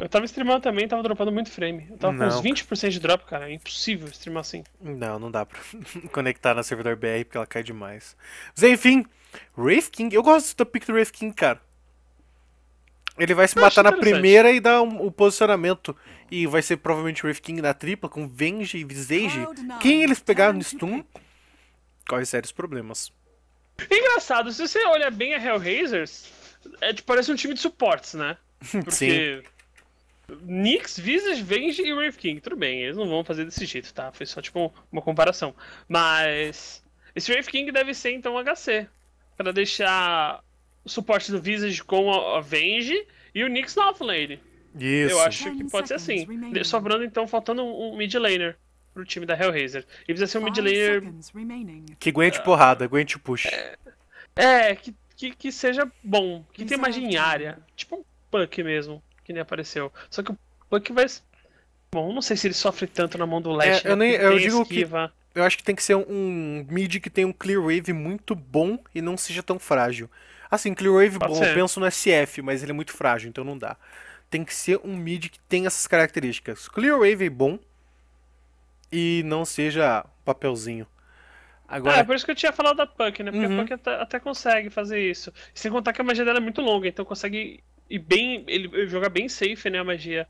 Eu tava streamando também, tava dropando muito frame. Eu tava não. com uns 20% de drop, cara. É impossível streamar assim. Não, não dá pra conectar na servidor BR porque ela cai demais. Mas enfim, Wraith King. Eu gosto do pick do Wraith King, cara. Ele vai se eu matar na primeira e dar o um, um posicionamento. E vai ser provavelmente o Wraith King na tripla com Venge e Visage. Quem eles pegaram no stun, corre sérios problemas. Engraçado, se você olhar bem a Hellraisers, é, tipo, parece um time de suportes, né? Porque Sim. Knicks, Visage, Venge e Wraith King. Tudo bem, eles não vão fazer desse jeito, tá? Foi só tipo uma comparação. Mas. Esse Wraith King deve ser então HC. para deixar o suporte do Visage com a Venge e o Knicks na offlane. Isso. Eu acho que pode ser assim. Sobrando então, faltando um mid laner pro time da Hellraiser. E precisa ser um mid laner. Que aguente porrada, aguente push. É, é que, que, que, seja bom, que tenha magia em área. Tipo um punk mesmo nem apareceu. Só que o Puck vai. Bom, não sei se ele sofre tanto na mão do Lash. É, né, eu nem, eu digo esquiva. que eu acho que tem que ser um, um mid que tem um clear wave muito bom e não seja tão frágil. Assim, clear wave Pode bom, ser. eu penso no SF, mas ele é muito frágil, então não dá. Tem que ser um mid que tem essas características. Clear wave bom e não seja papelzinho. Agora... Ah, é por isso que eu tinha falado da Punk, né? Porque uhum. a Punk até, até, consegue fazer isso. Sem contar que a magia dela é muito longa, então consegue e bem. Ele joga bem safe, né, a magia.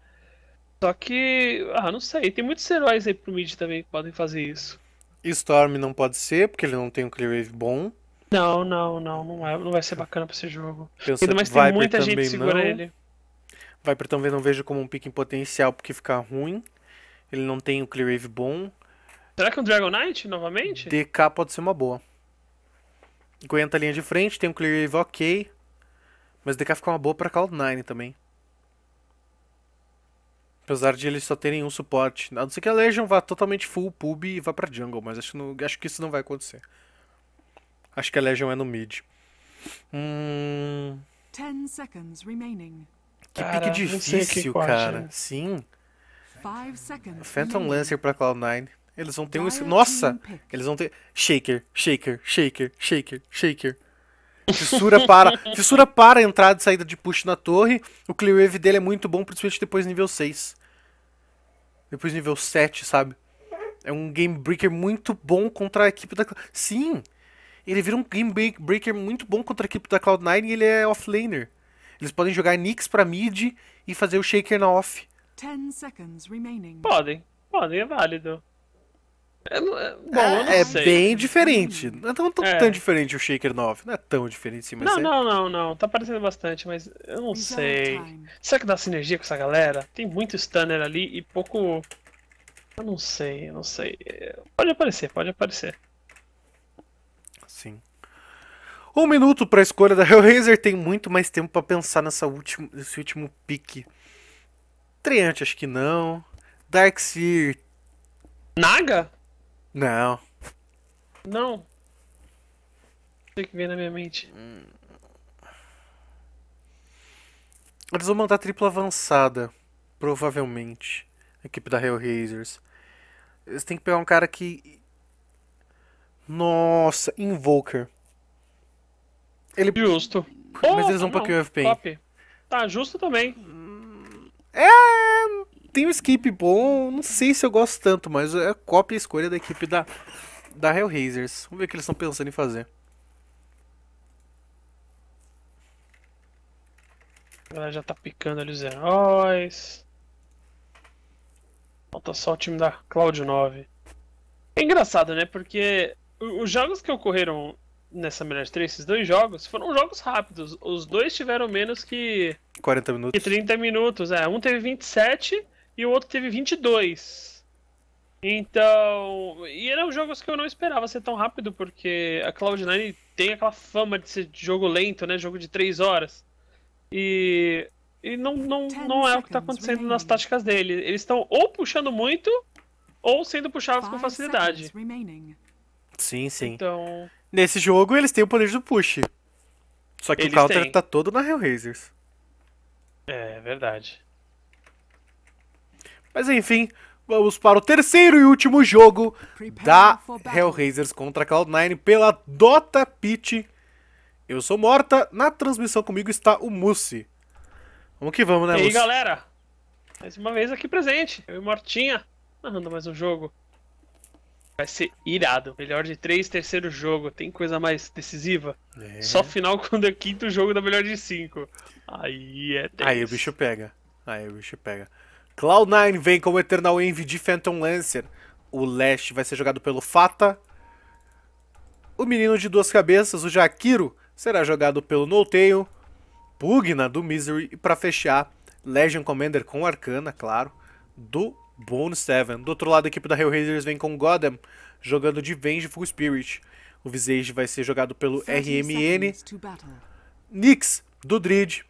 Só que. Ah, não sei. Tem muitos heróis aí pro mid também que podem fazer isso. Storm não pode ser, porque ele não tem um clear wave bom. Não, não, não, não, é, não vai ser bacana pra esse jogo. Pensa, Ainda mais tem muita gente segura não. ele. Viper também não vejo como um pick em potencial porque fica ruim. Ele não tem o um Clear Wave bom. Será que é um Dragonite novamente? DK pode ser uma boa. Aguenta a linha de frente, tem um Clear Wave ok. Mas DK fica uma boa pra Cloud9 também. Apesar de eles só terem um suporte. A não ser que a Legion vá totalmente full pub e vá pra jungle, mas acho que, não, acho que isso não vai acontecer. Acho que a Legion é no mid. Hum... Ten seconds remaining. Que cara, pique difícil, que cara. Corte. É. Sim. Phantom Lancer pra Cloud9. Eles vão ter um. Nossa! Eles vão ter. Shaker, Shaker, Shaker, Shaker, Shaker. Fissura para, fissura para entrada e saída de push na torre. O clear wave dele é muito bom, principalmente depois nível 6. Depois nível 7, sabe? É um game breaker muito bom contra a equipe da Sim! Ele vira um game breaker muito bom contra a equipe da Cloud9 e ele é offlaner. Eles podem jogar Nyx pra mid e fazer o Shaker na off. Podem, podem, é válido. É, é, bom, é, é bem diferente. Não é tão, tão, é. tão diferente o Shaker 9. Não é tão diferente sim, mas. Não, é. não, não, não. Tá parecendo bastante, mas eu não é sei. Será que dá sinergia com essa galera? Tem muito stunner ali e pouco. Eu não sei, eu não sei. Pode aparecer, pode aparecer. Sim. Um minuto pra escolha da Hellraiser. Tem muito mais tempo para pensar nessa último, nesse último pique. Treante, acho que não. Darkseer. Naga? Não. Não. Sei que vem na minha mente. Hum. Eles vão mandar tripla avançada. Provavelmente. A equipe da Hellraisers. Eles têm que pegar um cara que. Nossa, Invoker. Ele... Justo. Mas oh, eles vão não, pra QFP. Top. Tá justo também. É, tem um skip bom, não sei se eu gosto tanto, mas é cópia e escolha da equipe da, da Hellraisers. Vamos ver o que eles estão pensando em fazer. Ela já tá picando ali os heróis. Falta só o time da Cloud 9. É engraçado, né? Porque os jogos que ocorreram nessa Mirage 3, esses dois jogos, foram jogos rápidos. Os dois tiveram menos que. 40 minutos. e 30 minutos, é. Um teve 27 e o outro teve 22. Então, e eram jogos que eu não esperava ser tão rápido, porque a Cloud9 tem aquela fama de ser jogo lento, né? Jogo de 3 horas. E, e não, não, não é o que está acontecendo nas táticas dele. Eles estão ou puxando muito, ou sendo puxados com facilidade. Sim, sim. Então... Nesse jogo, eles têm o poder do push. Só que eles o counter têm. tá todo na Hellraisers. É, é verdade. Mas enfim, vamos para o terceiro e último jogo da Hellraisers contra Cloud9 pela Dota Pit. Eu sou morta, na transmissão comigo está o Mussi. Vamos que vamos, né, Mussi? E aí, galera? Mais uma vez aqui presente, eu e Mortinha, narrando mais um jogo. Vai ser irado. Melhor de três, terceiro jogo. Tem coisa mais decisiva? É. Só final quando é quinto jogo da melhor de cinco. Aí é tenso. Aí o bicho pega. Aí o bicho pega. Cloud9 vem com o Eternal Envy de Phantom Lancer. O Lash vai ser jogado pelo Fata. O Menino de Duas Cabeças, o Jakiro, será jogado pelo Nolteio. Pugna do Misery. E para fechar, Legend Commander com Arcana, claro, do Bone Seven. Do outro lado, a equipe da Hellraisers vem com Godem, jogando de Vengeful Spirit. O Visage vai ser jogado pelo RMN. Nix, do Drid,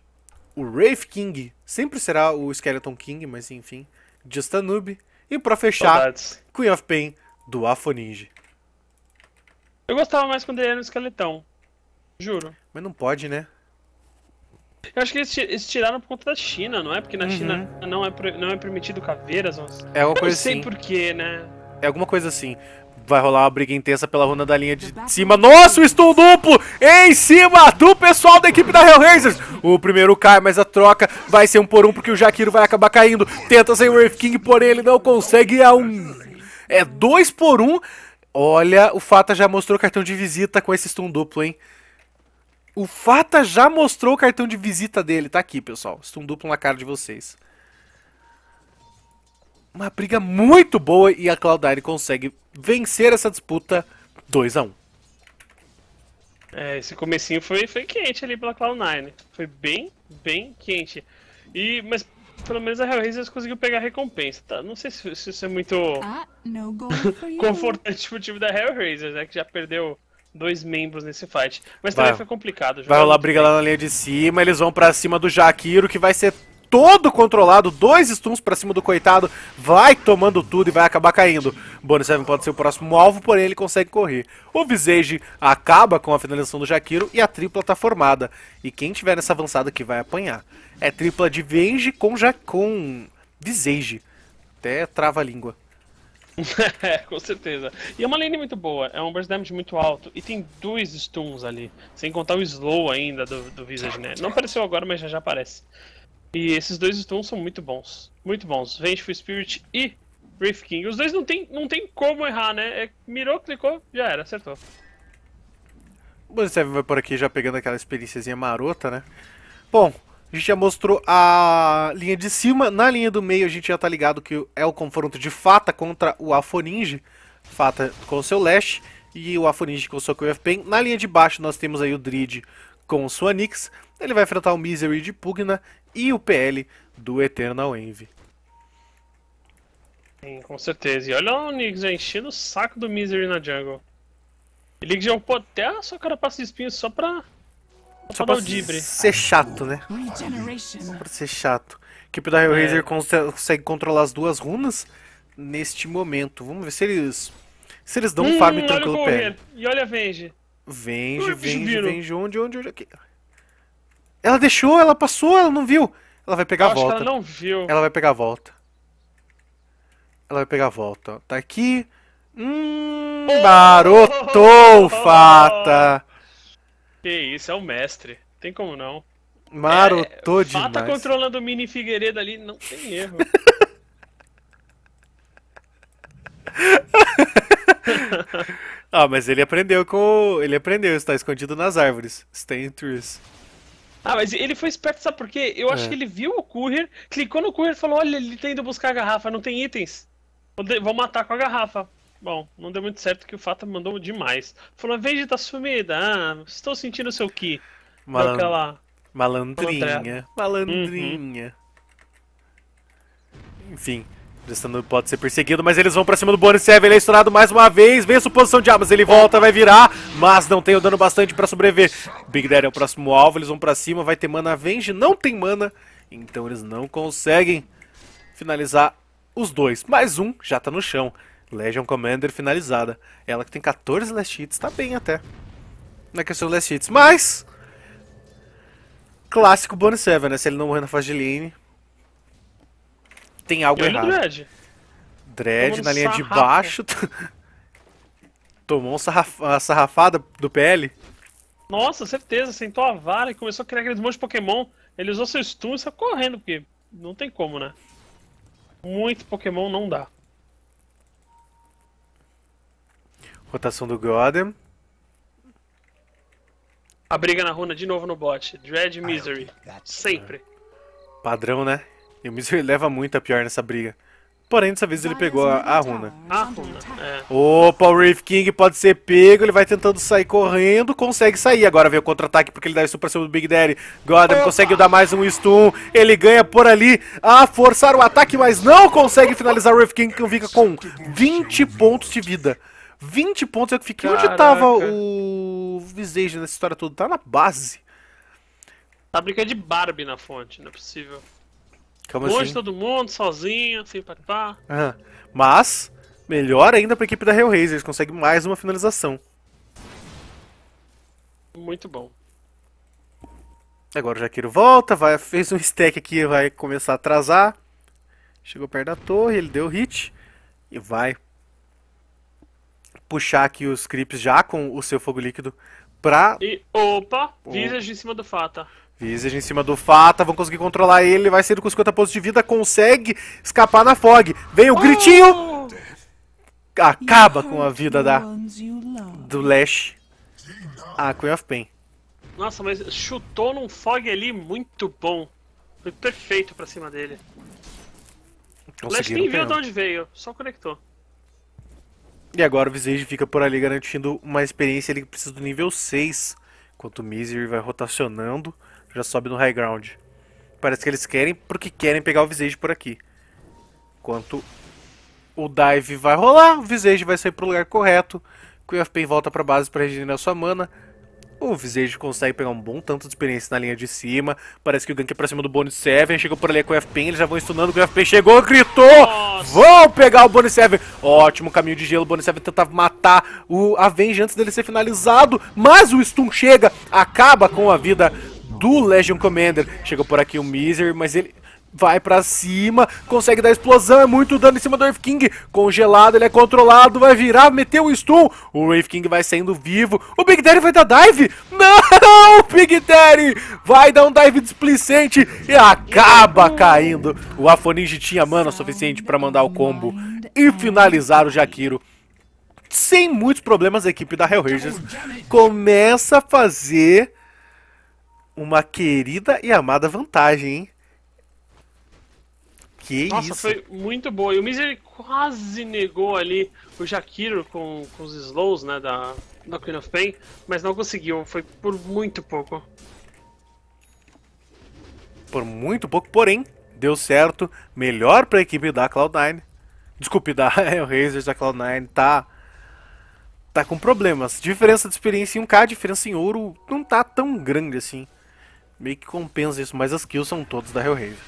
o Rafe King sempre será o Skeleton King, mas enfim, Just a Noob. E pra fechar, Saudades. Queen of Pain do Afoninge. Eu gostava mais quando ele era um esqueletão, juro. Mas não pode, né? Eu acho que eles, tiraram por conta da China, não é? Porque na uhum. China não é, não é permitido caveiras. Mas... É uma coisa assim. Eu não sei assim. porquê, né? É alguma coisa assim vai rolar uma briga intensa pela runa da linha de cima. Nossa, o stun duplo em cima do pessoal da equipe da Hellraisers. O primeiro cai, mas a troca vai ser um por um, porque o Jaquiro vai acabar caindo. Tenta sem o Wraith King, porém ele não consegue. É um... É dois por um. Olha, o Fata já mostrou cartão de visita com esse stun duplo, hein? O Fata já mostrou o cartão de visita dele. Tá aqui, pessoal. Stun duplo na cara de vocês uma briga muito boa e a Cloudire consegue vencer essa disputa 2 a 1 um. é, esse comecinho foi, foi quente ali pela Cloud9. Foi bem, bem quente. E, mas pelo menos a Hellraiser conseguiu pegar a recompensa. Tá? Não sei se, se isso é muito ah, confortante pro time da Hellraiser, né? Que já perdeu dois membros nesse fight. Mas vai, também foi complicado. Vai rolar briga bem. lá na linha de cima, eles vão para cima do Jaquiro, que vai ser todo controlado, dois stuns pra cima do coitado, vai tomando tudo e vai acabar caindo. Bonnie Seven pode ser o próximo alvo, porém ele consegue correr. O Visage acaba com a finalização do Jaquiro e a tripla tá formada. E quem tiver nessa avançada que vai apanhar. É tripla de Venge com, ja com Visage. Até trava a língua. é, com certeza. E é uma lane muito boa, é um burst damage muito alto e tem dois stuns ali, sem contar o slow ainda do, do Visage, né? Não apareceu agora, mas já já aparece. E esses dois stuns são muito bons. Muito bons. Vengeful Spirit e Wraith King. Os dois não tem, não tem como errar, né? É, mirou, clicou, já era, acertou. Você vai por aqui já pegando aquela experiênciazinha marota, né? Bom, a gente já mostrou a linha de cima. Na linha do meio a gente já tá ligado que é o confronto de Fata contra o Afoninge. Fata com seu Lash e o Afoninge com o seu QF Pain. Na linha de baixo nós temos aí o Drid com o Nix. Ele vai enfrentar o Misery de Pugna e o PL do Eternal Envy. Sim, com certeza. E olha o Niggs enchendo o saco do Misery na jungle. Ele já upou até a sua cara passa espinho só pra. Só, pra dar o dibre. ser chato, né? Só pra ser chato. Que o da Hellraiser é. consegue controlar as duas runas neste momento. Vamos ver se eles. Se eles dão um farm hum, tranquilo pé. E olha a Venge. Venge, Venge, Venge, onde, onde, onde. Aqui. É ela deixou, ela passou, ela não viu. Ela vai pegar a volta. ela não viu. Ela vai pegar a volta. Ela vai pegar a volta. Tá aqui. Hum, oh! marotou, Fata. Que isso, é o mestre. Tem como não. Marotou é, é demais. Fata controlando o Mini Figueiredo ali, não tem erro. ah, mas ele aprendeu com. Ele aprendeu, está escondido nas árvores. Stay in trees. Ah, mas ele foi esperto, sabe por quê? Eu é. acho que ele viu o courier, clicou no courier e falou: olha, ele tá indo buscar a garrafa, não tem itens. Vou matar com a garrafa. Bom, não deu muito certo que o Fata mandou demais. Falou: veja, tá sumida. Ah, estou sentindo seu ki. Malan... Aquela... Malandrinha. Malandrinha. Uhum. Enfim. Prestando pode ser perseguido, mas eles vão pra cima do Bonnie Seven. Ele é estourado mais uma vez. Vem a suposição de armas ele volta, vai virar. Mas não tem o dano bastante pra sobreviver. Big Daddy é o próximo alvo. Eles vão pra cima. Vai ter mana Venge. Não tem mana. Então eles não conseguem finalizar os dois. Mais um já tá no chão. Legion Commander finalizada. Ela que tem 14 last hits. Tá bem até. Na é questão dos last hits. Mas. Clássico Bonnie Seven, né? Se ele não morrer na fase de lane, tem algo errado. Dread. na linha sarrafa. de baixo. Tomou um sarraf... uma sarrafada do PL. Nossa, certeza. Sentou a vara e começou a criar aqueles monte de Pokémon. Ele usou seu stun e saiu correndo, porque não tem como, né? Muito Pokémon não dá. Rotação do Godem. A briga na runa de novo no bot. Dread ah, Misery. Sempre. Né? Padrão, né? E o Mizir leva muito a pior nessa briga. Porém, dessa vez ele pegou a, a runa. A runa, é. Opa, o Wraith King pode ser pego, ele vai tentando sair correndo, consegue sair. Agora vem o contra-ataque porque ele dá isso pra cima do Big Daddy. Godem consegue dar mais um stun, ele ganha por ali a forçar o ataque, mas não consegue finalizar o Rave King, que fica com 20 pontos de vida. 20 pontos, é eu fiquei... Caraca. Onde tava o Visage nessa história toda? Tá na base. Tá brincando de Barbie na fonte, não é possível. Como Longe assim? todo mundo, sozinho, sem participar. Ah, mas, melhor ainda pra equipe da Hellraiser, eles conseguem mais uma finalização. Muito bom. Agora o Jaqueiro volta, vai, fez um stack aqui, vai começar a atrasar. Chegou perto da torre, ele deu hit e vai puxar aqui os creeps já com o seu fogo líquido pra... E, opa, oh. visage em cima do Fata. Visage em cima do Fata, vão conseguir controlar ele, vai sendo com 50 pontos de vida, consegue escapar na Fog. Vem o oh! gritinho! Acaba com a vida da do Lash. A Queen of Pain. Nossa, mas chutou num Fog ali muito bom. Foi perfeito pra cima dele. O Lash nem viu de onde veio, só conectou. E agora o Visage fica por ali garantindo uma experiência ele precisa do nível 6. Enquanto o Misery vai rotacionando. Já sobe no high ground. Parece que eles querem porque querem pegar o Visage por aqui. Enquanto o dive vai rolar, o Visage vai sair pro lugar correto. Queen of Pain volta pra base para regenerar sua mana. O Visage consegue pegar um bom tanto de experiência na linha de cima. Parece que o gank é pra cima do Bonnie Seven. Chegou por ali a o of eles já vão estunando. O Queen chegou, gritou! Nossa. Vão pegar o Bonnie Seven! Ótimo caminho de gelo. O Bonnie Seven tentava matar o Avenge antes dele ser finalizado. Mas o stun chega, acaba com a vida do Legion Commander. Chegou por aqui o Misery, Miser, mas ele vai para cima, consegue dar explosão, é muito dano em cima do Wave King, congelado, ele é controlado, vai virar, meteu o stun, o Wave King vai saindo vivo, o Big Daddy vai dar dive, não, o Big Daddy vai dar um dive displicente e acaba caindo, o Afoninji tinha mana suficiente para mandar o combo e finalizar o Jakiro. Sem muitos problemas, a equipe da Hellraisers começa a fazer uma querida e amada vantagem, hein? Que Nossa, isso? foi muito boa. E o Misery quase negou ali o Jakiro com, com os slows, né, da, da Queen of Pain, mas não conseguiu, foi por muito pouco. Por muito pouco, porém, deu certo. Melhor para a equipe da Cloud9. Desculpe, da Hellraiser da Cloud9 tá tá com problemas. Diferença de experiência em 1k, diferença em ouro não tá tão grande assim meio que compensa isso, mas as kills são todas da Hellraiser.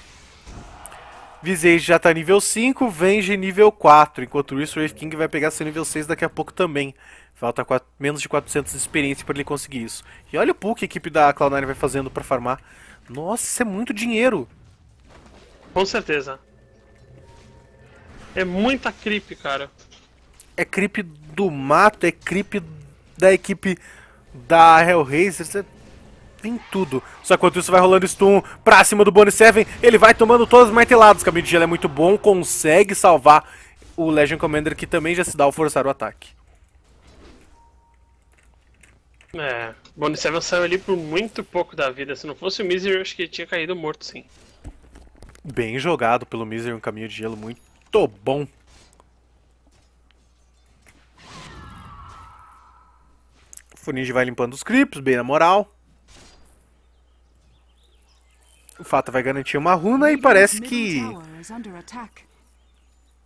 Visage já tá nível 5, Venge nível 4, enquanto isso o Wraith King vai pegar seu nível 6 daqui a pouco também. Falta menos de 400 de experiência para ele conseguir isso. E olha o pool que a equipe da Cloud9 vai fazendo para farmar. Nossa, isso é muito dinheiro! Com certeza. É muita creep, cara. É creep do mato, é creep da equipe da Hellraiser, em tudo. Só que quando isso vai rolando stun pra cima do Bonnie Seven, ele vai tomando todas as marteladas. O caminho de gelo é muito bom, consegue salvar o legend Commander, que também já se dá ao forçar o ataque. É, Bonnie Seven saiu ali por muito pouco da vida. Se não fosse o Misery, acho que ele tinha caído morto, sim. Bem jogado pelo Misery, um caminho de gelo muito bom. Funige vai limpando os creeps, bem na moral. O Fata vai garantir uma runa e parece que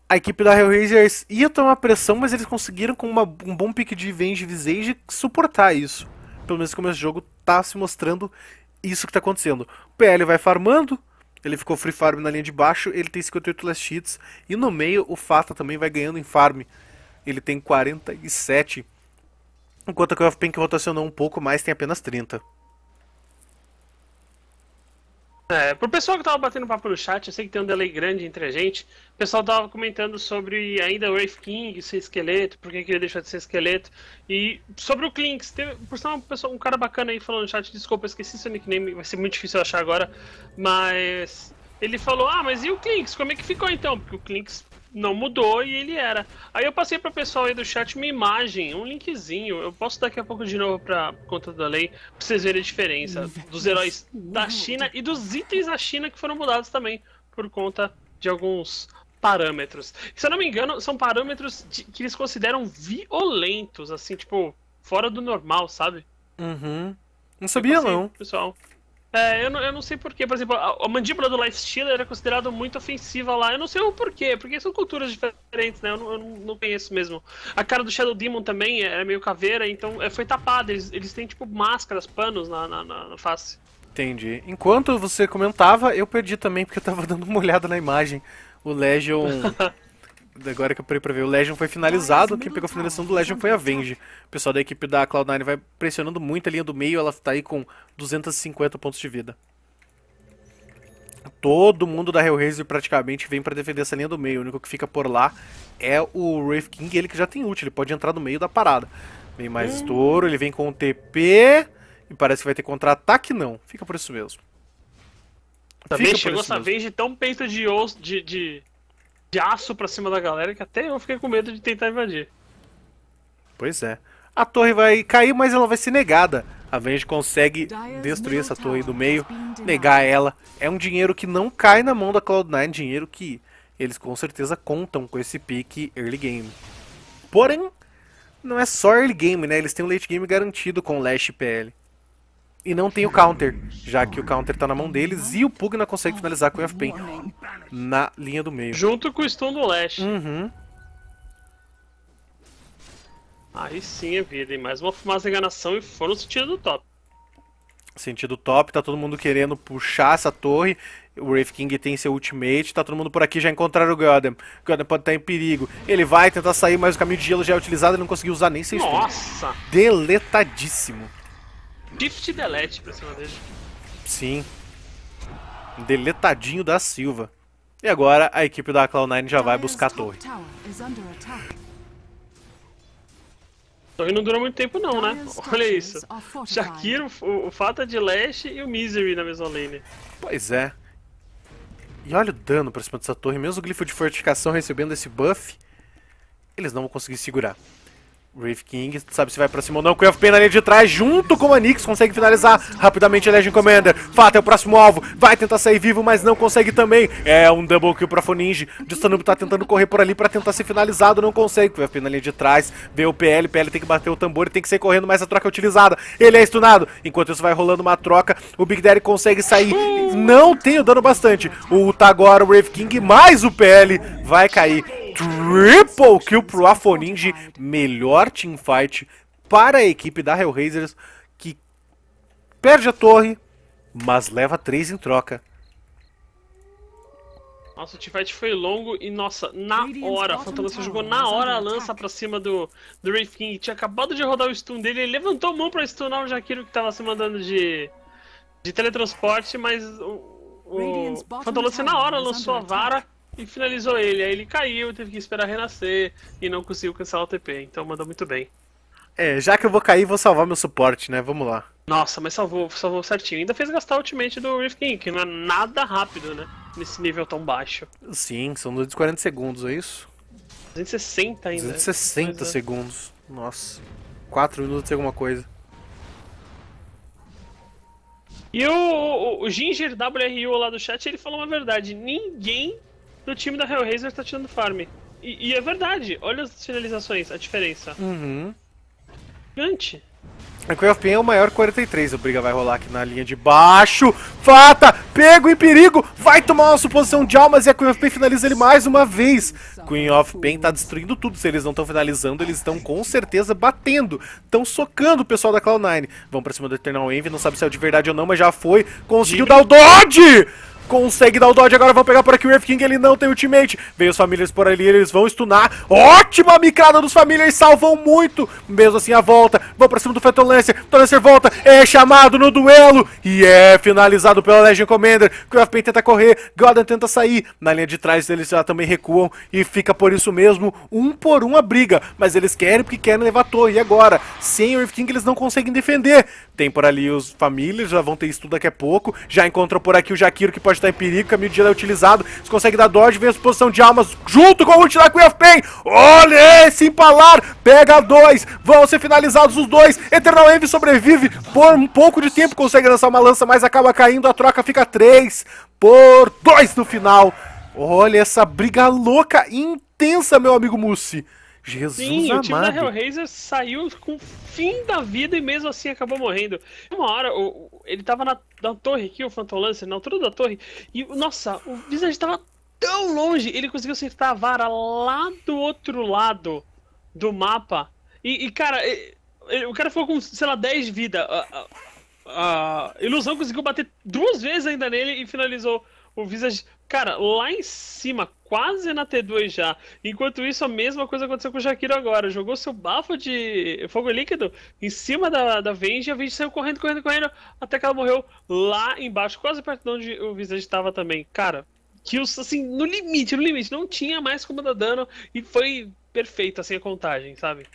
a equipe da Hellraisers ia tomar pressão, mas eles conseguiram com uma, um bom pick de Venge Visage suportar isso. Pelo menos como esse jogo tá se mostrando isso que tá acontecendo. O PL vai farmando, ele ficou free farm na linha de baixo, ele tem 58 last hits, e no meio o Fata também vai ganhando em farm. Ele tem 47, enquanto que o Pink rotacionou um pouco mais, tem apenas 30. É, pro pessoal que tava batendo papo no chat, eu sei que tem um delay grande entre a gente. O pessoal tava comentando sobre ainda o Wraith King ser esqueleto, por que ele deixou de ser esqueleto. E sobre o Clinks, teve, por sinal, um, pessoal, um cara bacana aí falando no chat, desculpa, esqueci seu nickname, vai ser muito difícil achar agora. Mas ele falou: Ah, mas e o Clinks? Como é que ficou então? Porque o Clinks não mudou e ele era. Aí eu passei para o pessoal aí do chat uma imagem, um linkzinho. Eu posso daqui a pouco de novo para conta da lei, para vocês verem a diferença dos heróis da China e dos itens da China que foram mudados também por conta de alguns parâmetros. Se eu não me engano, são parâmetros de, que eles consideram violentos, assim, tipo, fora do normal, sabe? Uhum. Não tipo sabia, assim, não. Pessoal. É, eu não, eu não sei porquê. Por exemplo, a, a mandíbula do Lifestealer era considerada muito ofensiva lá. Eu não sei o porquê, porque são culturas diferentes, né? Eu não, eu não conheço mesmo. A cara do Shadow Demon também é, é meio caveira, então é, foi tapada. Eles, eles têm, tipo, máscaras, panos na, na, na face. Entendi. Enquanto você comentava, eu perdi também, porque eu tava dando uma olhada na imagem. O Legion agora que eu parei pra ver, o Legion foi finalizado, quem pegou a finalização do Legion foi a Venge. O pessoal da equipe da Cloud9 vai pressionando muito a linha do meio, ela tá aí com 250 pontos de vida. Todo mundo da Hellraiser praticamente vem para defender essa linha do meio, o único que fica por lá é o Wraith King, ele que já tem ult, ele pode entrar no meio da parada. Vem mais hum. estouro, ele vem com o TP, e parece que vai ter contra-ataque, não. Fica por isso mesmo. Também Fica chegou essa Venge vez de tão peito de osso, de, de de aço pra cima da galera que até eu fiquei com medo de tentar invadir. Pois é. A torre vai cair, mas ela vai ser negada. A Venge consegue destruir essa torre do meio, negar ela. É um dinheiro que não cai na mão da Cloud9, dinheiro que eles com certeza contam com esse pique early game. Porém, não é só early game, né? Eles têm um late game garantido com o Lash PL e não tem o counter, já que o counter tá na mão deles e o Pugna consegue finalizar com o FP na linha do meio. Junto com o stun do Lash. Uhum. Aí sim é vida, e mais uma fumaça enganação e foram no sentido do top. Sentido top, tá todo mundo querendo puxar essa torre. O Wraith King tem seu ultimate, tá todo mundo por aqui, já encontraram o Godem. O Godem pode estar em perigo. Ele vai tentar sair, mas o caminho de gelo já é utilizado, ele não conseguiu usar nem seu Nossa! Deletadíssimo. Shift Delete pra cima dele. Sim. Deletadinho da Silva. E agora a equipe da Cloud9 já vai buscar a torre. A torre não durou muito tempo não, né? Olha isso. Shakir, o, o Fata é de Leste e o Misery na mesma lane. Pois é. E olha o dano pra cima dessa torre. Mesmo o glifo de fortificação recebendo esse buff, eles não vão conseguir segurar. Reef King, sabe se vai pra cima ou não. Craft Pain na linha de trás, junto com o Anix consegue finalizar rapidamente a Legend Commander. Fata é o próximo alvo, vai tentar sair vivo, mas não consegue também. É um double kill pra Foninge. Justanub tá tentando correr por ali pra tentar ser finalizado, não consegue. Craft Pain na linha de trás, vê o PL, PL tem que bater o tambor e tem que sair correndo, mas a troca é utilizada. Ele é stunado. Enquanto isso vai rolando uma troca, o Big Daddy consegue sair. Não tem o dano bastante. O tá agora o Reef King, mais o PL vai cair. Triple kill pro Afoninji, melhor teamfight para a equipe da Hellraisers, que perde a torre, mas leva 3 em troca. Nossa, o teamfight foi longo e, nossa, na hora, a jogou na é hora a lança pra cima do, do Wraith King, tinha acabado de rodar o stun dele, ele levantou a mão pra stunar o Jaquiro que tava se mandando de, de teletransporte, mas o, o na hora lançou a vara, e finalizou ele. Aí ele caiu, teve que esperar renascer e não conseguiu cancelar o TP, então mandou muito bem. É, já que eu vou cair, vou salvar meu suporte, né? Vamos lá. Nossa, mas salvou, salvou certinho. Ainda fez gastar o ultimate do Rift King, que não é nada rápido, né? Nesse nível tão baixo. Sim, são 240 segundos, é isso? 260 ainda. 260 né? é. segundos. Nossa. 4 minutos e alguma coisa. E o, o, o Ginger WRU lá do chat, ele falou uma verdade. Ninguém do time da Hellraiser tá tirando farm. E, e é verdade, olha as finalizações, a diferença. Uhum. Gigante. A Pain é o maior 43, o Briga vai rolar aqui na linha de baixo. Fata, pego em perigo, vai tomar uma suposição de almas e a Queen of Pain finaliza ele mais uma vez. Queen of Pain tá destruindo tudo, se eles não estão finalizando, eles estão com certeza batendo, estão socando o pessoal da Cloud9. Vão pra cima do Eternal Envy, não sabe se é de verdade ou não, mas já foi, conseguiu Sim. dar o dodge! Consegue dar o dodge, agora vão pegar por aqui o Earth King, ele não tem ultimate. Veio os Familiars por ali, eles vão stunar. Ótima micrada dos Familiars, salvam muito. Mesmo assim a volta, vão pra cima do Phantom Lancer. Lancer volta, é chamado no duelo. E é finalizado pela Legend Commander. Craftpain tenta correr, Godden tenta sair. Na linha de trás eles já também recuam e fica por isso mesmo, um por um a briga. Mas eles querem porque querem levar a torre. E agora? Sem o Earth King eles não conseguem defender. Tem por ali os Familiars, já vão ter isso tudo daqui a pouco. Já encontrou por aqui o Jaquiro que pode dodge tá em perigo, caminho de gelo é utilizado. Se consegue dar dodge, vem a exposição de almas junto com o ult da Queen of Pain. Olha esse empalar, pega dois, vão ser finalizados os dois. Eternal Envy sobrevive por um pouco de tempo, consegue lançar uma lança, mas acaba caindo. A troca fica três por dois no final. Olha essa briga louca e intensa, meu amigo Mussi. Jesus Sim, amado. o time da Hellraiser saiu com o fim da vida e mesmo assim acabou morrendo. Uma hora, o, ele tava na, na torre aqui, o Phantom Lancer, na altura da torre. E, nossa, o Visage tava tão longe. Ele conseguiu acertar a vara lá do outro lado do mapa. E, e cara, o cara ficou com, sei lá, 10 vida. A, a, a, ilusão conseguiu bater duas vezes ainda nele e finalizou o Visage. Cara, lá em cima, quase na T2 já. Enquanto isso, a mesma coisa aconteceu com o Jaquiro agora. Jogou seu bafo de fogo líquido em cima da, da Venge e a Venge saiu correndo, correndo, correndo, até que ela morreu lá embaixo, quase perto de onde o Visage estava também. Cara, kills assim, no limite, no limite. Não tinha mais como dar dano e foi perfeito, assim, a contagem, sabe?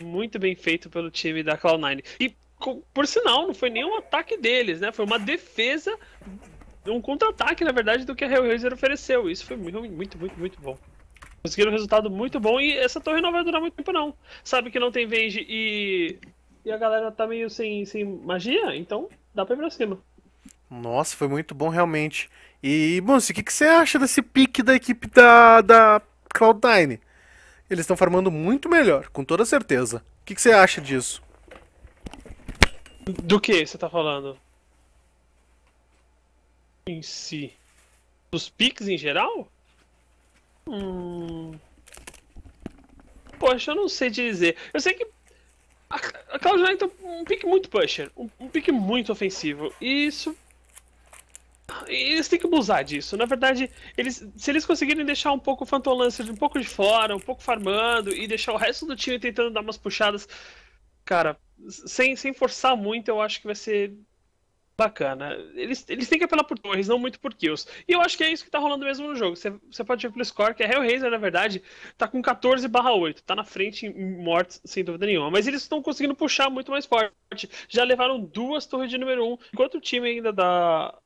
Muito bem feito pelo time da Cloud9. E, por sinal, não foi nenhum ataque deles, né? Foi uma defesa um contra-ataque, na verdade, do que a Hellraiser ofereceu. Isso foi muito, muito, muito, muito bom. Conseguiram um resultado muito bom e essa torre não vai durar muito tempo, não. Sabe que não tem Venge e. E a galera tá meio sem, sem magia, então dá pra ir pra cima. Nossa, foi muito bom realmente. E, Monsi, o que, que você acha desse pique da equipe da, da Cloud9? Eles estão formando muito melhor, com toda certeza. O que, que você acha disso? Do que você tá falando? em si dos piques em geral? Hum... Poxa, eu não sei te dizer. Eu sei que a, a Cloud9 tem um pique muito pusher, um, um pique muito ofensivo. E isso. eles têm que abusar disso. Na verdade, eles, se eles conseguirem deixar um pouco o Phantom Lancer um pouco de fora, um pouco farmando, e deixar o resto do time tentando dar umas puxadas, cara, sem, sem forçar muito, eu acho que vai ser bacana. Eles, eles têm que apelar por torres, não muito por kills. E eu acho que é isso que tá rolando mesmo no jogo. Você pode ver pelo score que a Hellraiser, na verdade, tá com 14 barra 8. Tá na frente em mortes, sem dúvida nenhuma. Mas eles estão conseguindo puxar muito mais forte. Já levaram duas torres de número 1. Enquanto o time ainda da,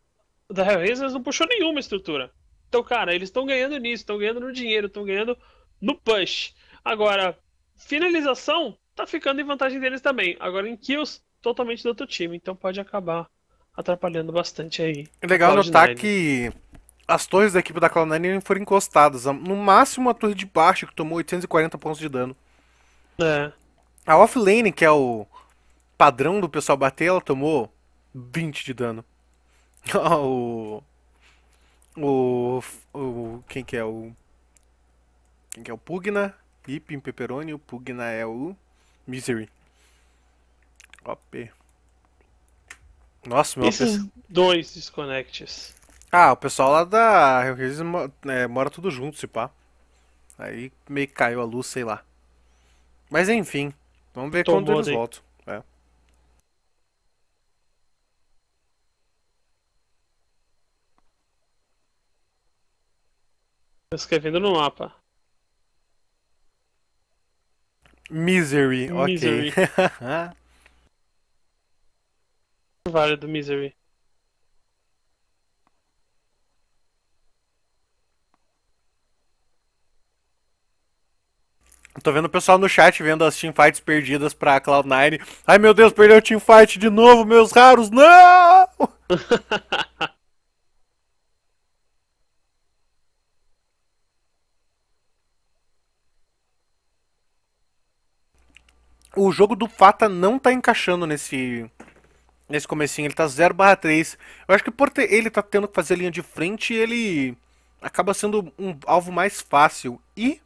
da Hellraiser não puxou nenhuma estrutura. Então, cara, eles estão ganhando nisso, estão ganhando no dinheiro, estão ganhando no push. Agora, finalização tá ficando em vantagem deles também. Agora em kills, totalmente do outro time. Então pode acabar atrapalhando bastante aí. É legal notar que as torres da equipe da Cloud9 foram encostadas. No máximo a torre de baixo, que tomou 840 pontos de dano. É. A offlane, que é o padrão do pessoal bater, ela tomou 20 de dano. o... o. O. Quem que é o. Quem que é o Pugna? Ip Pepperoni, o Pugna é o Misery. OP. Nossa, meu Esses pessoal... dois disconnects. Ah, o pessoal lá da Rio é, mora tudo junto, se pá. Aí meio que caiu a luz, sei lá. Mas enfim, vamos ver quando eles né? voltam. É. Escrevendo no mapa. Misery, Misery. ok. Vale do Misery. Tô vendo o pessoal no chat vendo as teamfights perdidas pra Cloud9. Ai meu Deus, perdeu o teamfight de novo, meus raros, não! o jogo do Fata não tá encaixando nesse Nesse comecinho ele tá 0/3. Eu acho que por ter, ele tá tendo que fazer linha de frente, ele acaba sendo um alvo mais fácil. E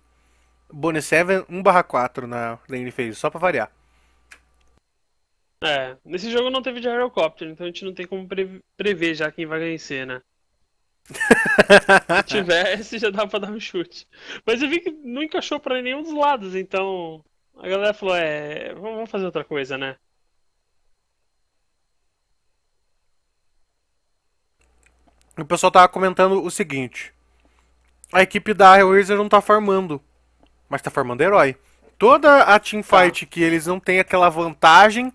Bonnie 7 1/4 na lane phase, só pra variar. É, nesse jogo não teve de helicóptero, então a gente não tem como pre prever já quem vai vencer, né? Se tivesse, já dava pra dar um chute. Mas eu vi que não encaixou pra nenhum dos lados, então a galera falou: é, vamos fazer outra coisa, né? o pessoal tava comentando o seguinte: a equipe da Hellraiser não tá farmando, mas tá farmando herói. Toda a teamfight tá. que eles não têm aquela vantagem,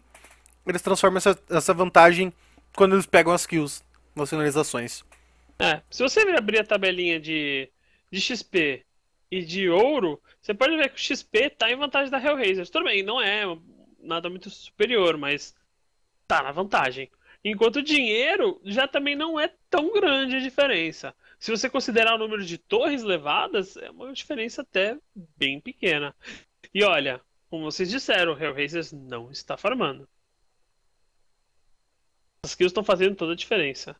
eles transformam essa, essa vantagem quando eles pegam as kills nas finalizações. É, se você abrir a tabelinha de, de XP e de ouro, você pode ver que o XP tá em vantagem da Hellraiser. Tudo bem, não é nada muito superior, mas tá na vantagem. Enquanto o dinheiro já também não é tão grande a diferença. Se você considerar o número de torres levadas, é uma diferença até bem pequena. E olha, como vocês disseram, o Hellraisers não está farmando. As skills estão fazendo toda a diferença.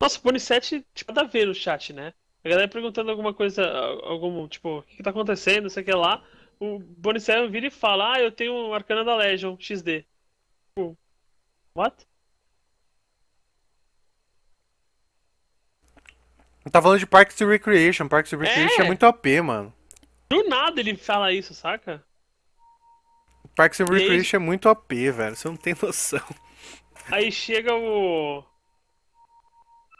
Nossa, o Pony 7 tipo, dá a ver no chat, né? A galera perguntando alguma coisa, algum, tipo, o que, que tá acontecendo, isso sei é que lá. O Bonicello vira e fala, ah, eu tenho um Arcana da Legion XD. Tipo, what? Tá falando de Parks and Recreation. Parks and Recreation é. é muito OP, mano. Do nada ele fala isso, saca? Parks and Recreation aí... é muito OP, velho. Você não tem noção. Aí chega o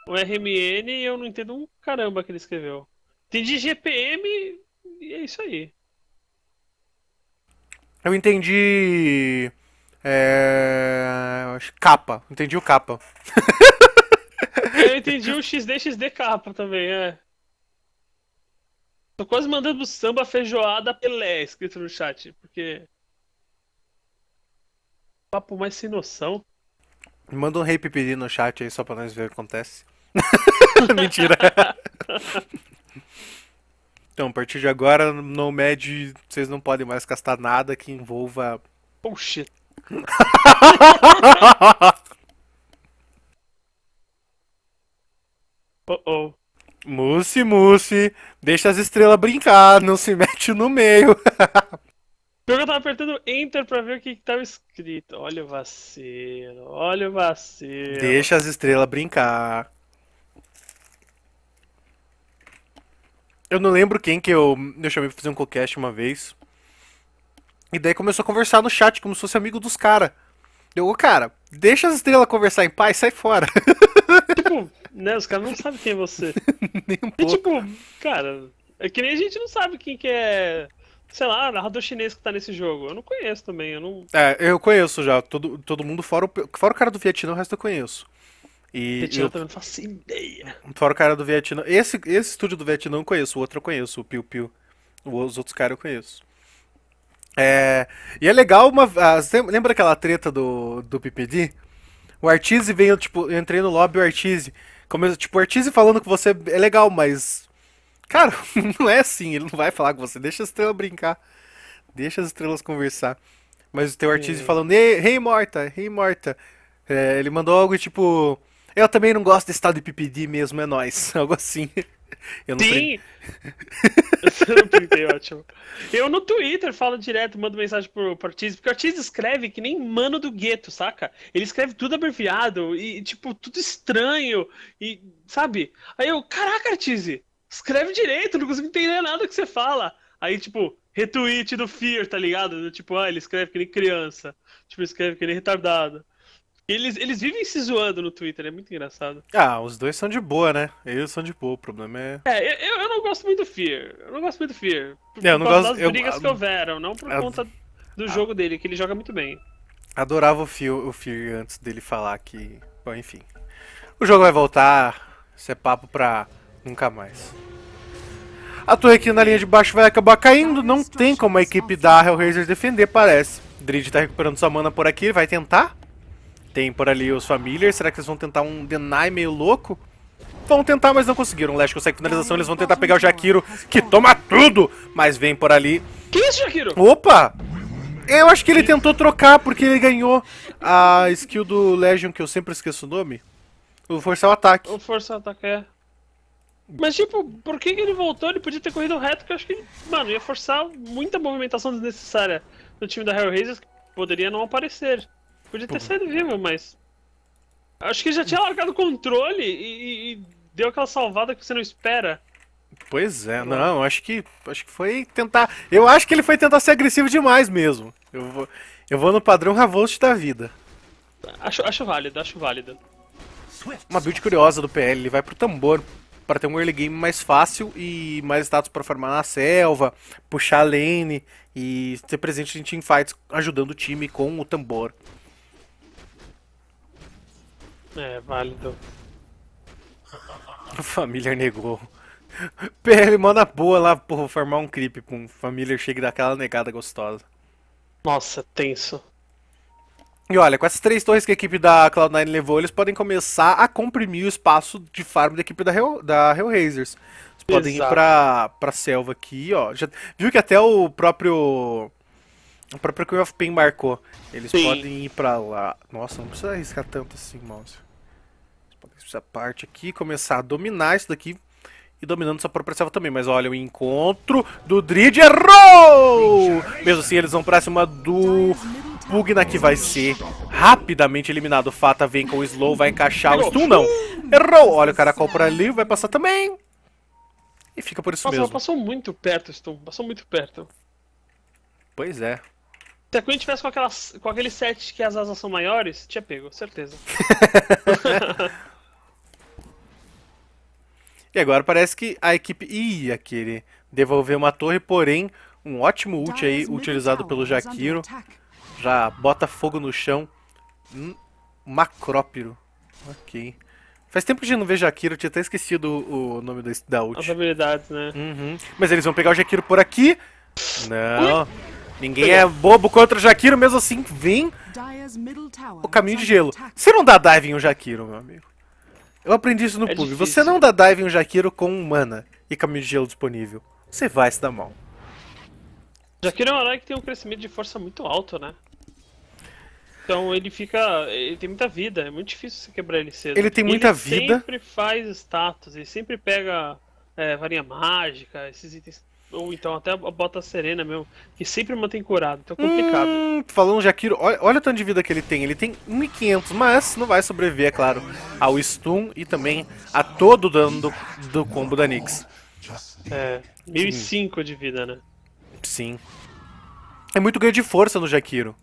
o RMN e eu não entendo um caramba que ele escreveu. Entendi GPM e é isso aí. Eu entendi. É... Capa. Entendi o capa. eu entendi o XD, XD capa também, é. Tô quase mandando samba feijoada Pelé escrito no chat, porque. Papo mais sem noção. Manda um rei hey pedindo no chat aí só pra nós ver o que acontece. Mentira. então, a partir de agora, no med vocês não podem mais castar nada que envolva. Poxa! oh oh. Mousse, mousse, deixa as estrelas brincar, não se mete no meio. Pior que eu tava apertando Enter pra ver o que, que tava escrito. Olha o vacilo, olha o vacilo. Deixa as estrelas brincar. Eu não lembro quem que eu, eu chamei pra fazer um co-cast uma vez. E daí começou a conversar no chat como se fosse amigo dos caras. Eu, cara, deixa as estrelas conversar em paz, sai fora. Tipo, né, os caras não sabem quem é você. Nem um pouco. E tipo, cara, é que nem a gente não sabe quem que é, sei lá, narrador chinês que tá nesse jogo. Eu não conheço também, eu não... É, eu conheço já, todo, todo mundo, fora o, fora o cara do Vietnã, o resto eu conheço. E eu não faço ideia. Fora o cara do Vietnã. Esse, esse estúdio do Vietnã eu conheço, o outro eu conheço, o Piu Piu. Os outros caras eu conheço. É, e é legal uma. lembra aquela treta do, do PPD? O Artise veio, tipo, eu entrei no lobby o Artise. tipo, o Artise falando que você é legal, mas. Cara, não é assim, ele não vai falar com você. Deixa as estrelas brincar. Deixa as estrelas conversar. Mas o teu Artise falando, rei hey, morta, hey, morta. É, ele mandou algo tipo. Eu também não gosto de estado de PPD mesmo, é nóis. Algo assim. Eu não Sim! Você não é ótimo. Eu no Twitter falo direto, mando mensagem pro, pro Ortiz, porque o Ortiz escreve que nem mano do gueto, saca? Ele escreve tudo abreviado e, tipo, tudo estranho e, sabe? Aí eu, caraca, Ortiz, escreve direito, não consigo entender nada que você fala. Aí, tipo, retweet do Fear, tá ligado? Tipo, ah, ele escreve que nem criança. Tipo, escreve que nem retardado. Eles, eles vivem se zoando no Twitter, é muito engraçado. Ah, os dois são de boa, né? Eles são de boa, o problema é. É, eu, eu não gosto muito do Fear. Eu não gosto muito do Fear. Por, é, eu não por gosto das brigas eu, que houveram, não por conta do jogo dele, que ele joga muito bem. Adorava o Fear, o Fear antes dele falar que. Bom, enfim. O jogo vai voltar. Isso é papo pra nunca mais. A torre aqui na linha de baixo vai acabar caindo. Não tem como a equipe da Hellraiser defender, parece. Dridge tá recuperando sua mana por aqui, vai tentar. Tem por ali os Familiars. Será que eles vão tentar um Deny meio louco? Vão tentar, mas não conseguiram. O Lash consegue finalização. Eles vão tentar pegar o jaquiro que toma tudo, mas vem por ali. Que isso, jaquiro Opa! Eu acho que ele tentou trocar porque ele ganhou a skill do Legion, que eu sempre esqueço o nome. O forçar o ataque. O forçar o ataque, é. Mas, tipo, por que, ele voltou? Ele podia ter corrido reto, que eu acho que, mano, ia forçar muita movimentação desnecessária no time da Hellraiser, que poderia não aparecer. Podia ter Pô. saído viva, mas. Acho que já tinha largado o controle e, e deu aquela salvada que você não espera. Pois é, não, acho que acho que foi tentar. Eu acho que ele foi tentar ser agressivo demais mesmo. Eu vou, eu vou no padrão Ravolt da vida. Acho, acho válido, acho válido. Uma build curiosa do PL, ele vai pro tambor para ter um early game mais fácil e mais status para farmar na selva, puxar lane e ser presente em teamfights ajudando o time com o tambor. É, válido. A família negou. PL manda boa lá, porra, formar um creep com família chega daquela negada gostosa. Nossa, tenso. E olha, com essas três torres que a equipe da Cloud9 levou, eles podem começar a comprimir o espaço de farm da equipe da, Hell, da Hellraisers. Eles podem ir pra, pra selva aqui, ó. Já, viu que até o próprio. O próprio Queen of Pain marcou. Eles Sim. podem ir pra lá. Nossa, não precisa arriscar tanto assim, mouse essa parte aqui, começar a dominar isso daqui e dominando sua própria selva também. Mas olha, o encontro do Drid errou! Mesmo assim, eles vão pra cima do Pugna, que vai ser rapidamente eliminado. O Fata vem com o Slow, vai encaixar o Stun, não. Errou! Olha o Caracol por ali, vai passar também. E fica por isso Nossa, mesmo. Passou muito perto o Stun, passou muito perto. Pois é. Se a Queen tivesse com, aquelas, com aquele set que as asas são maiores, tinha pego, certeza. E agora parece que a equipe ia querer devolver uma torre, porém, um ótimo ult aí utilizado pelo Jaquiro Já bota fogo no chão. Hum, macrópiro. Ok. Faz tempo que a gente não vê Jaquiro tinha até esquecido o, nome da ult. As habilidades, né? Uhum. Mas eles vão pegar o Jaquiro por aqui. Não. Ninguém é bobo contra o Jaquiro, mesmo assim, vem o caminho de gelo. Você não dá dive em um Jaquiro meu amigo. Eu aprendi isso no é pub. Você não dá dive em um Jaquiro com mana e caminho de gelo disponível. Você vai se dar mal. Jaquiro é um herói que tem um crescimento de força muito alto, né? Então ele fica. Ele tem muita vida, é muito difícil você quebrar ele cedo. Ele tem muita ele vida. Ele sempre faz status, ele sempre pega é, varinha mágica, esses itens ou então até a bota serena mesmo, que sempre mantém curado, então é complicado. Hum, falando um Jakiro, olha, olha o tanto de vida que ele tem, ele tem 1.500, mas não vai sobreviver, é claro, ao stun e também a todo o dano do, do combo da Nix. É, 1.005 de vida, né? Sim. É muito ganho de força no Jaquiro.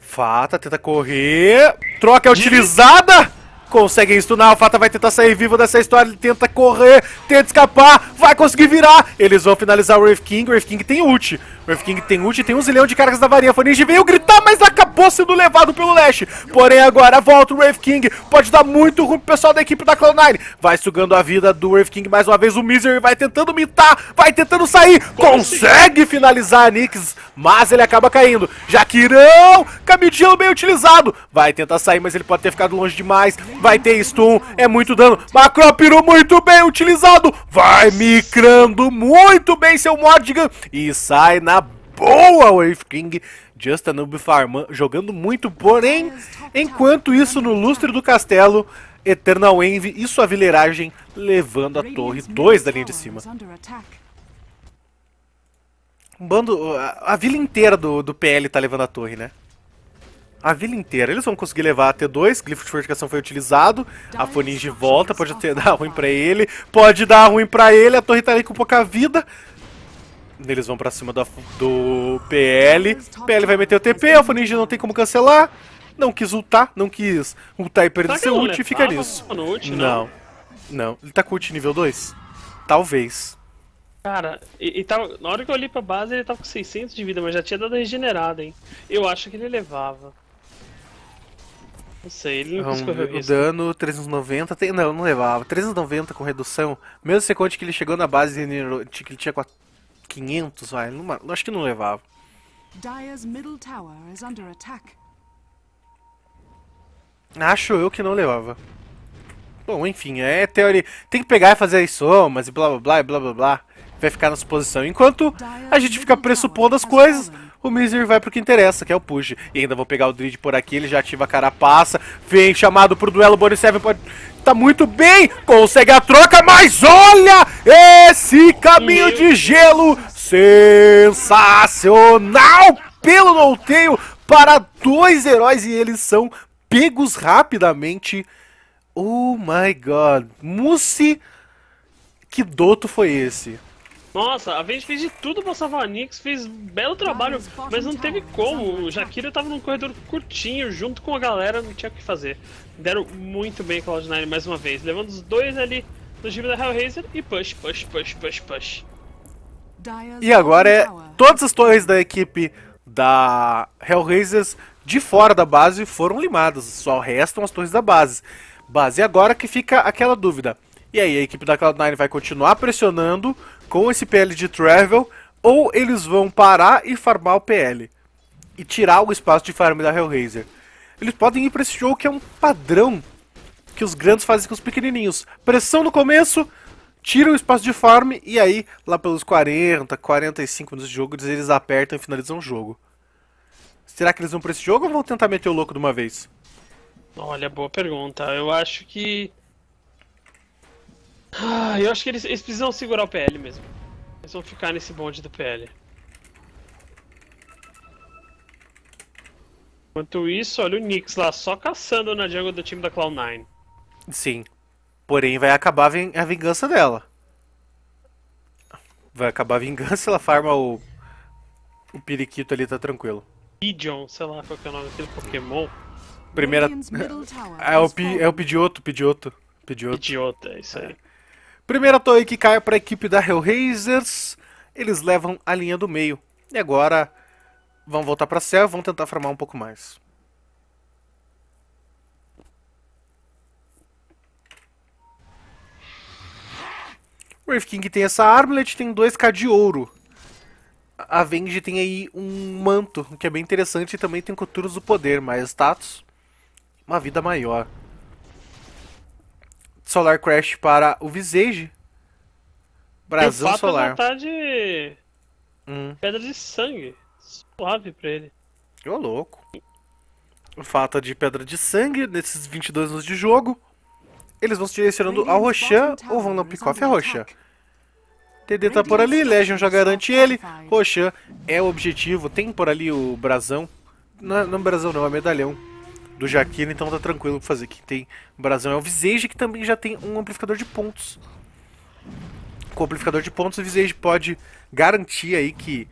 Fata, tenta correr. Troca é utilizada! conseguem stunar, o Fata vai tentar sair vivo dessa história, ele tenta correr, tenta escapar, vai conseguir virar, eles vão finalizar o Wraith King, o Wraith King tem ult, o Wraith King tem ult e tem um zilhão de cargas da varinha, Faninge veio gritar, mas acabou sendo levado pelo Lash, porém agora volta o Wraith King, pode dar muito ruim pro pessoal da equipe da Cloud9, vai sugando a vida do Wraith King mais uma vez, o Misery vai tentando mitar, vai tentando sair, consegue finalizar a Nix, mas ele acaba caindo, Jaquirão, caminho de é gelo bem utilizado, vai tentar sair, mas ele pode ter ficado longe demais, vai ter stun, é muito dano. Macropiro muito bem utilizado, vai micrando muito bem seu Mordigan e sai na boa Wave King. Just Noob Farman jogando muito, porém, enquanto isso no lustre do castelo, Eternal Envy e sua vileiragem levando a torre 2 da linha de cima. Um bando, a, a vila inteira do, do PL tá levando a torre, né? a vila inteira. Eles vão conseguir levar até dois. Glifo de fortificação foi utilizado. A de volta, pode até dar ruim pra ele. Pode dar ruim pra ele. A torre tá ali com pouca vida. Eles vão pra cima do, do PL. PL vai meter o TP. A Foninge não tem como cancelar. Não quis ultar, não quis ultar e perder seu ult e fica nisso. não. Não. Ele tá com ult nível 2? Talvez. Cara, e, e tava, na hora que eu olhei pra base ele tava com 600 de vida, mas já tinha dado regenerada, hein. Eu acho que ele levava. Não sei, ele não um, correu Dano 390, tem, não, não levava. 390 com redução, mesmo você conte que ele chegou na base que ele tinha 400, 500, vai, não, acho que não levava. Acho eu que não levava. Bom, enfim, é teoria. Tem que pegar e fazer as somas e blá blá blá e blá blá blá. Vai ficar na suposição. Enquanto a gente fica pressupondo as coisas, o Mizir vai pro que interessa, que é o push. E ainda vou pegar o Drid por aqui, ele já ativa a carapaça, vem chamado pro duelo, o Borisev pode... Tá muito bem, consegue a troca, mas olha esse caminho de gelo sensacional pelo Nolteio para dois heróis e eles são pegos rapidamente. Oh my god, Mousse, que doto foi esse? Nossa, a Venge fez de tudo pra salvar a Nix, fez belo trabalho, mas não teve como. O Jaquira tava num corredor curtinho, junto com a galera, não tinha o que fazer. Deram muito bem Cloud9 mais uma vez, levando os dois ali no time da Hellraiser e push, push, push, push, push. E agora é todas as torres da equipe da Hellraisers de fora da base foram limadas, só restam as torres da base. Base agora que fica aquela dúvida. E aí, a equipe da Cloud9 vai continuar pressionando com esse PL de Travel, ou eles vão parar e farmar o PL e tirar o espaço de farm da Hellraiser. Eles podem ir para esse jogo que é um padrão que os grandes fazem com os pequenininhos. Pressão no começo, tira o espaço de farm e aí, lá pelos 40, 45 minutos de jogo, eles apertam e finalizam o jogo. Será que eles vão para esse jogo ou vão tentar meter o louco de uma vez? Olha, boa pergunta. Eu acho que ah, eu acho que eles, eles precisam segurar o PL mesmo. Eles vão ficar nesse bonde do PL. Enquanto isso, olha o Nix lá, só caçando na jungle do time da Cloud9. Sim. Porém, vai acabar a vingança dela. Vai acabar a vingança, ela farma o. O periquito ali tá tranquilo. Pigeon, sei lá qual é o nome daquele Pokémon. Primeira. É o, é o Pidioto, Pidioto. Pidioto. é isso aí. É. Primeira torre que cai para a equipe da Hellraisers. Eles levam a linha do meio. E agora vão voltar para céu e vão tentar farmar um pouco mais. O Wraith King tem essa Armlet tem 2k de ouro. A Venge tem aí um manto, que é bem interessante e também tem Coturos do Poder, mais status, uma vida maior. Solar Crash para o Visage. Brasão Solar. Falta de hum. pedra de sangue. Suave pra ele. Ô louco. O fato de pedra de sangue nesses 22 anos de jogo. Eles vão se direcionando ao Roshan ou vão no pick-off a Roshan. TD tá por ali, Legion já garante ele. Roshan é o objetivo. Tem por ali o brasão. Não, não é brasão não, é medalhão do Jaquino, então tá tranquilo pra fazer. Quem tem brasão é o Visage, que também já tem um amplificador de pontos. Com o amplificador de pontos, o Visage pode garantir aí que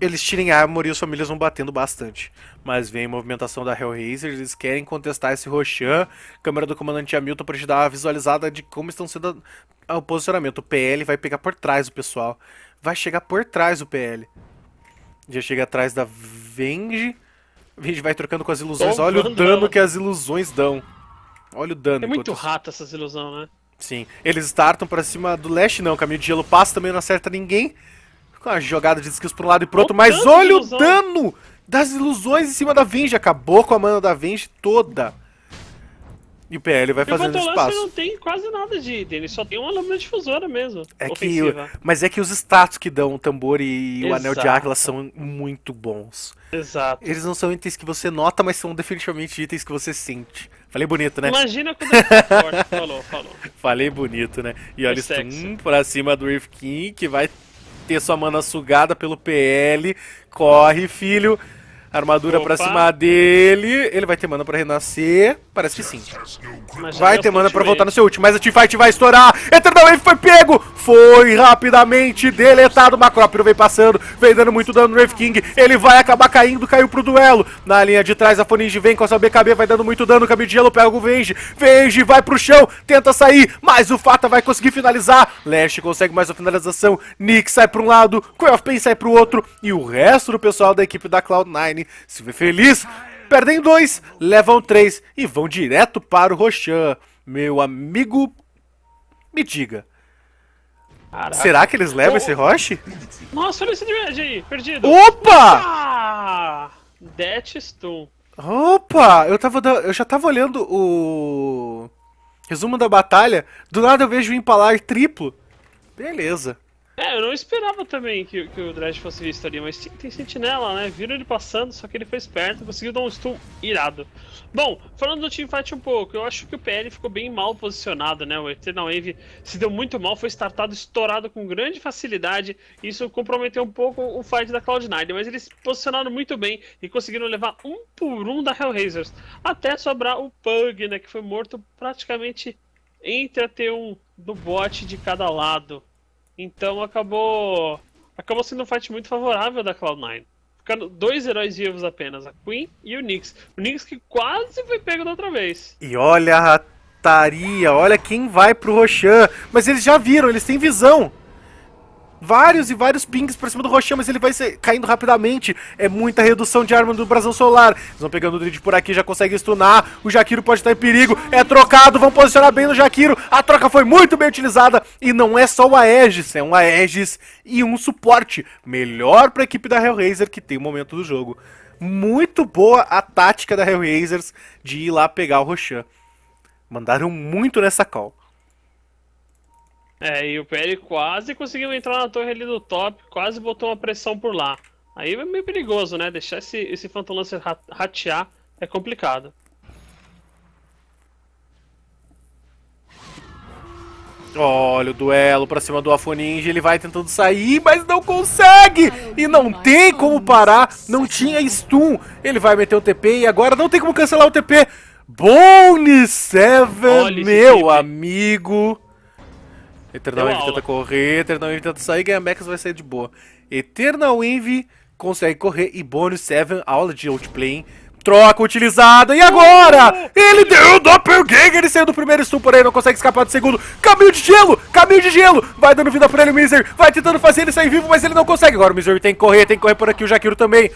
eles tirem a armor e as famílias vão batendo bastante. Mas vem movimentação da Hellraiser, eles querem contestar esse Roshan. Câmera do comandante Hamilton pra te dar uma visualizada de como estão sendo a, o posicionamento. O PL vai pegar por trás o pessoal. Vai chegar por trás o PL. Já chega atrás da Venge a gente vai trocando com as ilusões. Olha o dano ela. que as ilusões dão. Olha o dano. É muito rato essas ilusões, né? Sim. Eles startam pra cima do leste, não. Caminho de gelo passa também, não acerta ninguém. Com a jogada de skills pra um lado e pro outro. Mas olha o dano das ilusões em cima da Venge. Acabou com a mana da Venge toda. E o PL vai fazendo Enquanto espaço. O não tem quase nada de ele só tem uma lâmina difusora mesmo. É que, mas é que os status que dão o tambor e Exato. o anel de águila são muito bons. Exato. Eles não são itens que você nota, mas são definitivamente itens que você sente. Falei bonito, né? Imagina quando ele tá forte. falou, falou. Falei bonito, né? E olha isso um pra cima do Earth King, que vai ter sua mana sugada pelo PL. Corre, filho armadura para pra cima dele. Ele vai ter mana pra renascer. Parece que sim. vai ter mana pra voltar no seu ult, mas a teamfight vai estourar. Eternal Wave foi pego! Foi rapidamente deletado. O Macrópiro vem passando, vem dando muito dano no Wave King. Ele vai acabar caindo, caiu pro duelo. Na linha de trás, a Foninge vem com a sua BKB, vai dando muito dano. O Caminho de Gelo pega o Venge. Venge vai pro chão, tenta sair, mas o Fata vai conseguir finalizar. Lash consegue mais uma finalização. Nick sai pra um lado, Quell of Pain sai pro outro. E o resto do pessoal da equipe da Cloud9 Online se vê feliz, perdem dois, levam três e vão direto para o Roshan. Meu amigo, me diga. Caraca. Será que eles levam oh. esse Roche? Nossa, olha esse Dredge aí, perdido. Opa! Death Stone. Opa! Eu, tava, eu já tava olhando o resumo da batalha, do nada eu vejo o empalar triplo. Beleza. É, eu não esperava também que, que o Dredd fosse visto ali, mas tem, tem sentinela, né? Viram ele passando, só que ele foi esperto, conseguiu dar um stun irado. Bom, falando do teamfight um pouco, eu acho que o PL ficou bem mal posicionado, né? O Eternal Wave se deu muito mal, foi startado, estourado com grande facilidade, isso comprometeu um pouco o fight da Cloud9, mas eles se posicionaram muito bem e conseguiram levar um por um da Hellraisers, até sobrar o Pug, né? Que foi morto praticamente entre a T1 do bot de cada lado. Então acabou acabou sendo um fight muito favorável da Cloud9. ficando dois heróis vivos apenas, a Queen e o Nix. O Nix que quase foi pego da outra vez. E olha a rataria, olha quem vai pro Roshan. Mas eles já viram, eles têm visão vários e vários pings por cima do Rochão, mas ele vai caindo rapidamente. É muita redução de arma do Brasão Solar. Eles vão pegando o Drid por aqui, já consegue stunar. O Jaquiro pode estar em perigo. É trocado, vão posicionar bem no Jaquiro. A troca foi muito bem utilizada. E não é só o Aegis, é um Aegis e um suporte. Melhor para a equipe da Hellraiser que tem o momento do jogo. Muito boa a tática da Hellraisers de ir lá pegar o Roshan. Mandaram muito nessa call. É, e o PL quase conseguiu entrar na torre ali do top, quase botou uma pressão por lá. Aí é meio perigoso, né? Deixar esse, esse Phantom Lancer ratear é complicado. Olha o duelo pra cima do Afoninja, ele vai tentando sair, mas não consegue! E não tem como parar, não tinha stun. Ele vai meter o TP e agora não tem como cancelar o TP. Bone Seven, meu amigo! Eternal Envy tenta correr, Eternal Envy tenta sair, ganha Max vai sair de boa. Eternal Envy consegue correr e bônus 7, aula de outplay. Troca utilizada, e agora? Uh! Ele deu o Doppelganger, ele saiu do primeiro estupor aí, não consegue escapar do segundo. Caminho de gelo, caminho de gelo, vai dando vida pra ele, Miser, vai tentando fazer ele sair vivo, mas ele não consegue. Agora o Miser tem que correr, tem que correr por aqui, o Jaquiro também.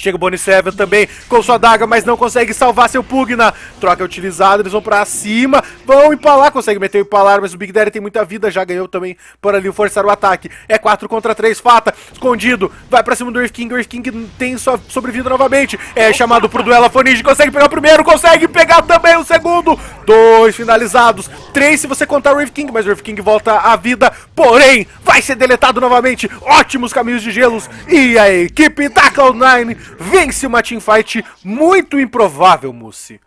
Chega o Bonisevel também com sua daga, mas não consegue salvar seu Pugna. Troca utilizada, eles vão pra cima, vão empalar, consegue meter o empalar, mas o Big Daddy tem muita vida, já ganhou também por ali forçar o ataque. É 4 contra 3, Fata, escondido, vai pra cima do Earth King, o Earth King tem sua sobrevida novamente. É chamado pro duelo, a Fonige consegue pegar o primeiro, consegue pegar também o segundo. Dois finalizados, 3 se você contar o Rave King, mas o Rave King volta à vida, porém vai ser deletado novamente. Ótimos caminhos de gelos e a equipe da Cloud9 vence uma teamfight muito improvável, Mussi.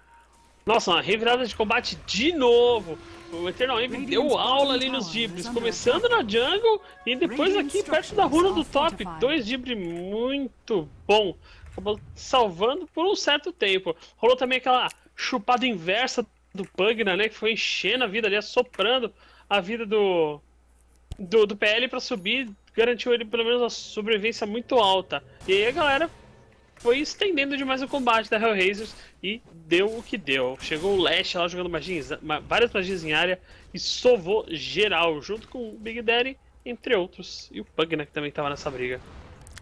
Nossa, uma revirada de combate de novo. O Eternal Envy deu aula ali nos dibres, começando na jungle e depois aqui perto da runa do top. Dois dibres muito bom. Acabou salvando por um certo tempo. Rolou também aquela chupada inversa do Pugna, né? Que foi enchendo a vida ali, assoprando a vida do, do, do PL para subir, garantiu ele pelo menos uma sobrevivência muito alta. E aí a galera foi estendendo demais o combate da Hellraisers e deu o que deu. Chegou o Lash lá jogando magias, várias magias em área e sovou geral, junto com o Big Daddy, entre outros, e o Pugna que também estava nessa briga.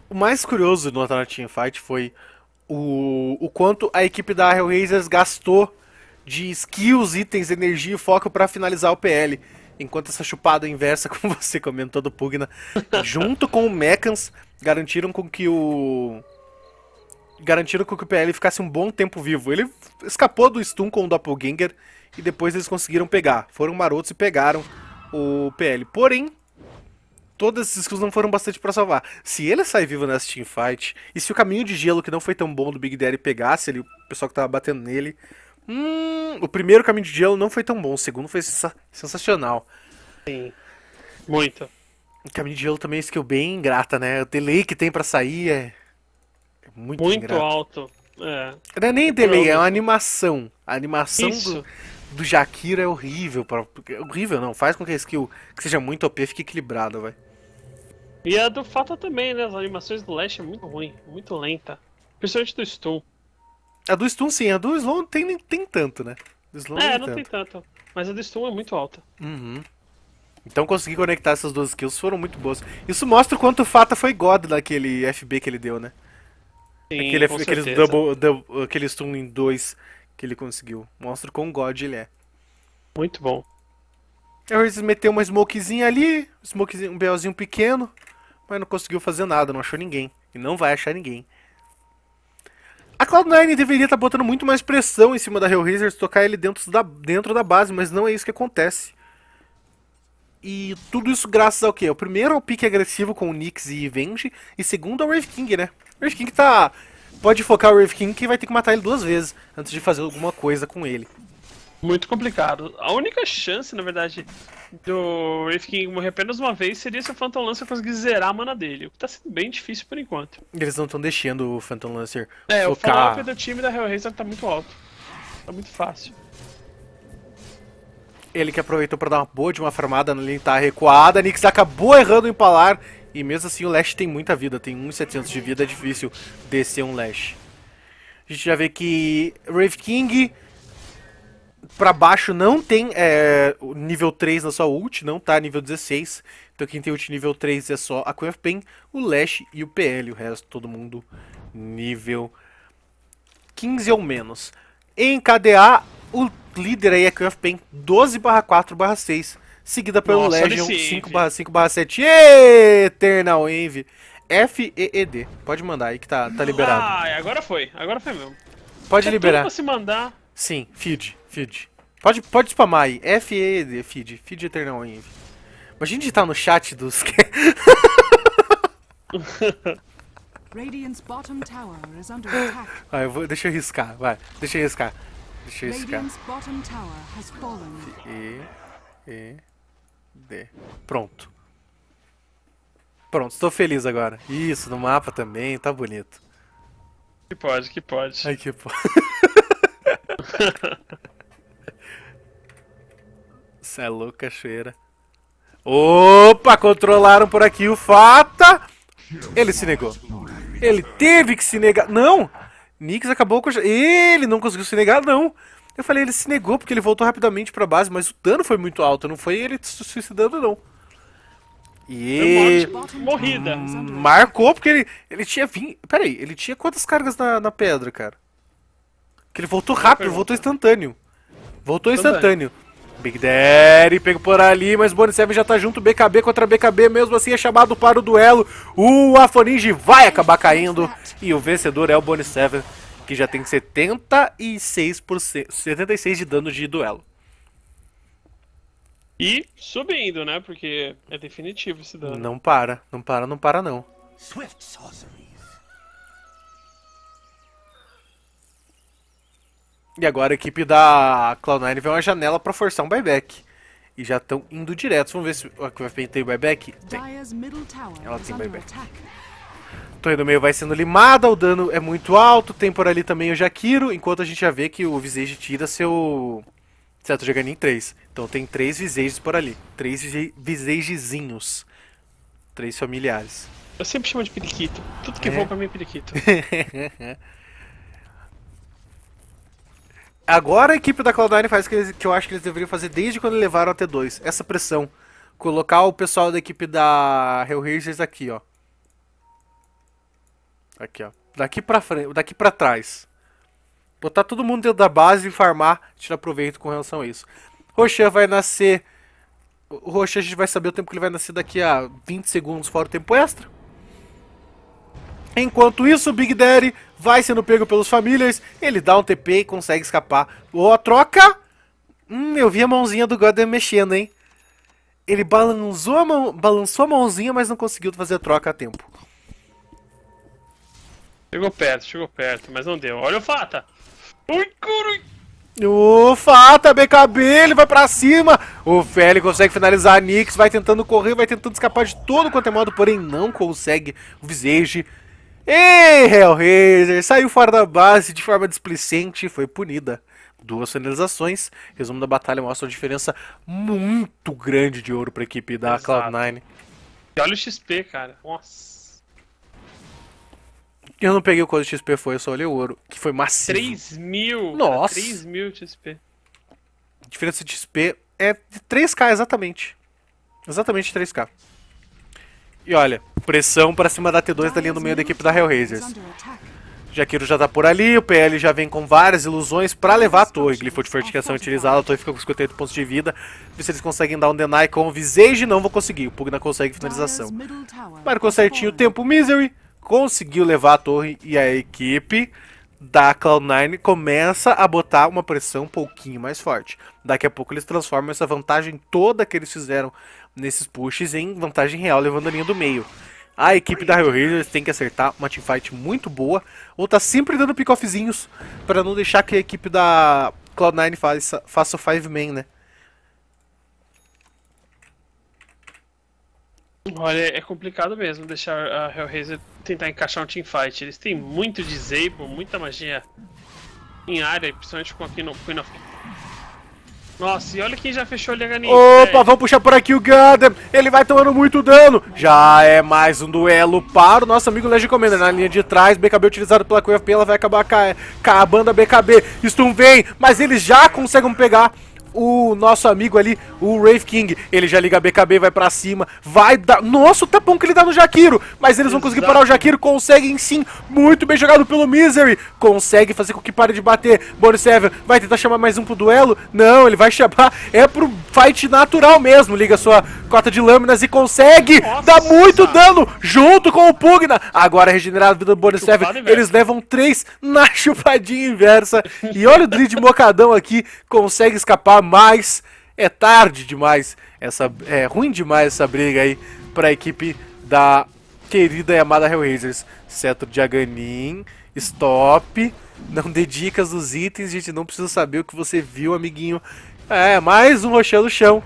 O mais curioso do Atlantic Team Fight foi o, o quanto a equipe da Hellraisers gastou de skills, itens, energia e foco para finalizar o PL. Enquanto essa chupada inversa, como você comentou do Pugna, junto com o Mechans, garantiram com que o. Garantiram com que o PL ficasse um bom tempo vivo. Ele escapou do stun com o Doppelganger e depois eles conseguiram pegar. Foram marotos e pegaram o PL. Porém, todas esses skills não foram bastante para salvar. Se ele sair vivo nessa teamfight, e se o caminho de gelo, que não foi tão bom do Big Daddy, pegasse ele, o pessoal que tava batendo nele, Hum, o primeiro Caminho de Gelo não foi tão bom, o segundo foi sens sensacional. Sim, muito. O Caminho de Gelo também é skill bem ingrata, né? O delay que tem para sair é, é, muito Muito ingrato. alto. É. Não é nem é delay, é uma animação. A animação do, do é horrível. Pra, horrível não, faz com que a skill que seja muito OP fique equilibrada, vai. E a do Fata também, né? As animações do Lash é muito ruim, muito lenta. Principalmente do Stool. A do Stun sim, a do Sloan tem, nem tem tanto, né? Do Sloan é, não tanto. tem tanto. Mas a do Stun é muito alta. Uhum. Então consegui conectar essas duas skills foram muito boas. Isso mostra o quanto o Fata foi god naquele FB que ele deu, né? Sim, Aquele, com double, double, aquele stun em 2 que ele conseguiu. Mostra o quão god ele é. Muito bom. É, Eles meteu uma smokezinha ali, smokezinho, um BLzinho pequeno, mas não conseguiu fazer nada, não achou ninguém. E não vai achar ninguém. A Cloud9 deveria estar tá botando muito mais pressão em cima da Hellraiser, tocar ele dentro da, dentro da base, mas não é isso que acontece. E tudo isso graças ao quê? O primeiro ao pique agressivo com o Nyx e Venge, e segundo ao Wave King, né? O Wave King tá. Pode focar o Wave King que vai ter que matar ele duas vezes antes de fazer alguma coisa com ele. Muito complicado. A única chance, na verdade, do Wraith King morrer apenas uma vez seria se o Phantom Lancer conseguisse zerar a mana dele, o que tá sendo bem difícil por enquanto. Eles não estão deixando o Phantom Lancer É, focar... o follow-up do time da Hellraiser tá muito alto. Tá muito fácil. Ele que aproveitou para dar uma boa de uma farmada na né? linha tá recuada, Nix acabou errando o empalar, e mesmo assim o Lash tem muita vida, tem 1.700 de vida, é difícil descer um Lash. A gente já vê que Wraith King pra baixo não tem é, nível 3 na sua ult, não tá nível 16. Então quem tem ult nível 3 é só a Queen of Pain, o Lash e o PL. O resto todo mundo nível 15 ou menos. Em KDA, o líder aí é a Queen of Pain 12 4 6. Seguida pelo Nossa, Legion 5 5 7. Eee, Eternal Envy. F-E-E-D. Pode mandar aí que tá, tá ah, liberado. Ah, agora foi. Agora foi mesmo. Pode é liberar. Tudo pra se mandar. Sim, feed, feed. Pode, pode spamar aí. F-E-D, feed. Feed Eternal Envy. Imagina estar no chat dos... Radiant's bottom tower is under attack. Ah, eu vou, deixa eu riscar, vai. Deixa eu riscar. Deixa eu riscar. Radiant's bottom tower has fallen. E, E, D. Pronto. Pronto, estou feliz agora. Isso, no mapa também, tá bonito. Que pode, que pode. Ai, que pode. Cê é louca, cheira. Opa, controlaram por aqui o Fata. Ele se negou. Ele teve que se negar. Não! Nix acabou com. Ele não conseguiu se negar, não. Eu falei, ele se negou porque ele voltou rapidamente pra base, mas o dano foi muito alto, não foi ele se suicidando, não. E. Morrida. Marcou porque ele, ele tinha 20. Peraí, ele tinha quantas cargas na, na pedra, cara? ele voltou rápido, voltou instantâneo. Voltou instantâneo. Big Daddy pega por ali, mas Bonnie Seven já tá junto, BKB contra BKB, mesmo assim é chamado para o duelo. O Afoninji vai acabar caindo e o vencedor é o Bonnie Seven, que já tem 76%, 76 de dano de duelo. E subindo, né? Porque é definitivo esse dano. Não para, não para, não para não. Swift Sorcery. E agora a equipe da Cloud9 vê uma janela para forçar um buyback. E já estão indo direto. Vamos ver se a QFP tem buyback? Tem. Ela tem buyback. Torre do meio vai sendo limada, o dano é muito alto, tem por ali também o Jakiro, enquanto a gente já vê que o Visage tira seu Certo, jogando em 3. Então tem 3 visages por ali. 3 visagezinhos. 3 familiares. Eu sempre chamo de periquito. Tudo que é. voa é? pra mim é periquito. Agora a equipe da Cloud9 faz o que, que eu acho que eles deveriam fazer desde quando levaram a T2. Essa pressão. Colocar o pessoal da equipe da Hellraisers aqui, ó. Aqui, ó. Daqui pra frente, daqui pra trás. Botar todo mundo dentro da base e farmar, tirar proveito com relação a isso. Roxan vai nascer... O Roxan a gente vai saber o tempo que ele vai nascer daqui a 20 segundos fora o tempo extra. Enquanto isso, o Big Daddy vai sendo pego pelos famílias, ele dá um TP e consegue escapar. Boa troca! Hum, eu vi a mãozinha do Godem mexendo, hein? Ele balançou a, mão, balançou a mãozinha, mas não conseguiu fazer a troca a tempo. Chegou perto, chegou perto, mas não deu. Olha o Fata! Ui, curui! O Fata, BKB, ele vai pra cima. O Feli consegue finalizar a Nix, vai tentando correr, vai tentando escapar de todo quanto é modo, porém não consegue. O Visage Ei, Hellraiser! Saiu fora da base de forma displicente e foi punida. Duas finalizações. Resumo da batalha mostra uma diferença muito grande de ouro para a equipe da Exato. Cloud9. E olha o XP, cara. Nossa. Eu não peguei o quanto XP foi, eu só olhei o ouro, que foi massivo. 3 mil! Nossa! 3 mil XP. diferença de XP é de 3k exatamente. Exatamente 3k. E olha, pressão para cima da T2 da linha do meio da equipe da Hellraisers. Jaqueiro já tá por ali, o PL já vem com várias ilusões para levar a torre. Glifo de fortificação utilizado, a torre fica com 58 pontos de vida. Ver se eles conseguem dar um deny com o Visage, não vou conseguir. O Pugna consegue finalização. Marcou certinho o tempo, Misery conseguiu levar a torre e a equipe da Cloud9 começa a botar uma pressão um pouquinho mais forte. Daqui a pouco eles transformam essa vantagem toda que eles fizeram nesses pushes em vantagem real, levando a linha do meio. A equipe da Hell Raiders tem que acertar uma teamfight muito boa, ou tá sempre dando pick-offzinhos para não deixar que a equipe da Cloud9 faça, faça o 5-man, né? Olha, é complicado mesmo deixar a Hellraiser tentar encaixar um teamfight. Eles têm muito disable, muita magia em área, principalmente com a Queen of... Nossa, e olha quem já fechou ali a ganinha. Opa, vamos puxar por aqui o Gundam. Ele vai tomando muito dano. Já é mais um duelo para o nosso amigo Legend Commander. Na linha de trás, BKB utilizado pela QFP, ela vai acabar acabando a BKB. Stun vem, mas eles já conseguem pegar o nosso amigo ali, o Rave King. Ele já liga a BKB, vai para cima, vai dar. Nossa, o tapão que ele dá no Jaquiro! Mas eles Exato. vão conseguir parar o Jaquiro, conseguem sim. Muito bem jogado pelo Misery. Consegue fazer com que pare de bater. Borisev vai tentar chamar mais um pro duelo. Não, ele vai chamar. É pro fight natural mesmo. Liga sua cota de lâminas e consegue! Nossa. Dá muito dano junto com o Pugna. Agora regenerado vida do Borisev. Eles levam três na chupadinha inversa. E olha o Drid Mocadão aqui, consegue escapar jamais é tarde demais. Essa é ruim demais essa briga aí para a equipe da querida e amada Hellraisers. Cetro de Aganin, stop, não dê dicas dos itens, gente, não precisa saber o que você viu, amiguinho. É, mais um Roshan no chão.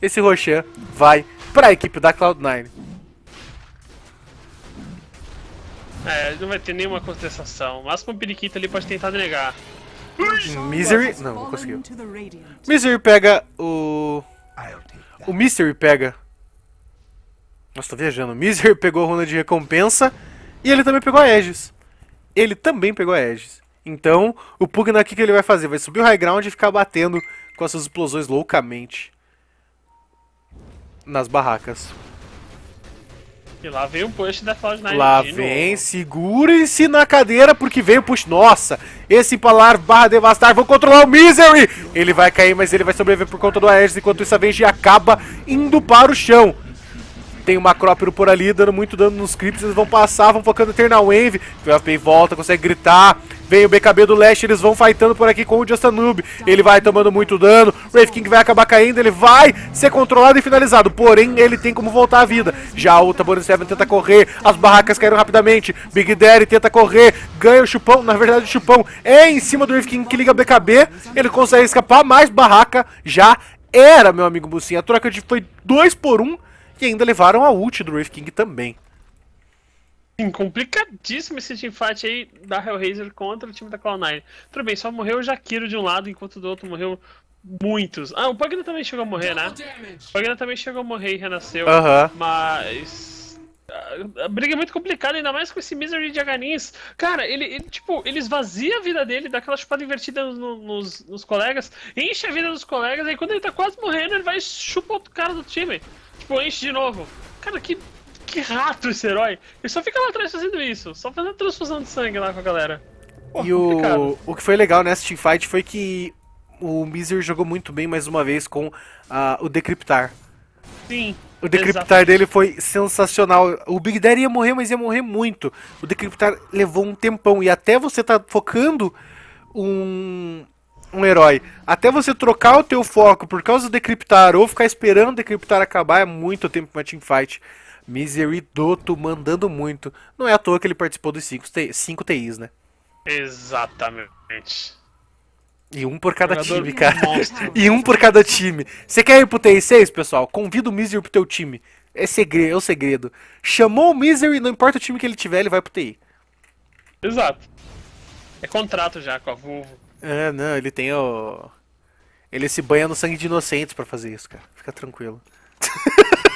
Esse Roshan vai para a equipe da Cloud9. É, não vai ter nenhuma contestação. O máximo periquito ali pode tentar negar. Hum, misery. Não, não conseguiu. Misery pega o. Ah, o Mystery pega. Nossa, tô viajando. O Misery pegou a runa de recompensa. E ele também pegou a Aegis. Ele também pegou a Aegis. Então, o Pugna, o que, que ele vai fazer? Vai subir o high ground e ficar batendo com essas explosões loucamente nas barracas. E lá vem o push da Cloud9. Lá vem, segurem-se na cadeira porque veio o push. Nossa, esse Palar barra devastar, vão controlar o Misery! Ele vai cair, mas ele vai sobreviver por conta do Aegis, enquanto isso a Venge acaba indo para o chão. Tem uma Acrópero por ali, dando muito dano nos creeps, eles vão passar, vão focando Eternal Wave. O Wave volta, consegue gritar. Vem o BKB do Leste, eles vão fightando por aqui com o Justin Noob. Ele vai tomando muito dano. Wraith King vai acabar caindo, ele vai ser controlado e finalizado. Porém, ele tem como voltar à vida. Já o Tabor Seven tenta correr, as barracas caíram rapidamente. Big Daddy tenta correr, ganha o chupão. Na verdade, o chupão é em cima do Wraith King que liga o BKB. Ele consegue escapar, mas barraca já era, meu amigo Bucinha. A troca de foi 2 por 1 um, e ainda levaram a ult do Wraith King também. Sim, complicadíssimo esse teamfight aí da Hellraiser contra o time da Cloud9. Tudo bem, só morreu o Jaquiro de um lado, enquanto do outro morreu muitos. Ah, o Pugna também chegou a morrer, né? O Pugna também chegou a morrer e renasceu. Uhum. Mas. A briga é muito complicada, ainda mais com esse Misery de Aganis. Cara, ele, ele tipo, ele esvazia a vida dele, dá aquela chupada invertida no, nos, nos colegas, enche a vida dos colegas, aí quando ele tá quase morrendo, ele vai e chupa outro cara do time. Tipo, enche de novo. Cara, que que rato esse herói! Ele só fica lá atrás fazendo isso, só fazendo transfusão de sangue lá com a galera. Pô, e o, o que foi legal nessa teamfight foi que o Miser jogou muito bem mais uma vez com uh, o decryptar. Sim. O decryptar dele foi sensacional. O Big Daddy ia morrer, mas ia morrer muito. O decryptar levou um tempão. E até você tá focando um, um herói, até você trocar o teu foco por causa do decryptar ou ficar esperando o decryptar acabar, é muito tempo pra teamfight. fight. Miseridoto mandando muito. Não é à toa que ele participou dos 5 TIs, né? Exatamente. E um por cada Jogador time, cara. Monstro. e um por cada time. Você quer ir pro TI6, pessoal? Convida o Misery pro teu time. É segredo, é o segredo. Chamou o Misery, não importa o time que ele tiver, ele vai pro TI. Exato. É contrato já com a Volvo. É, não, ele tem o. Ele se banha no sangue de inocentes para fazer isso, cara. Fica tranquilo.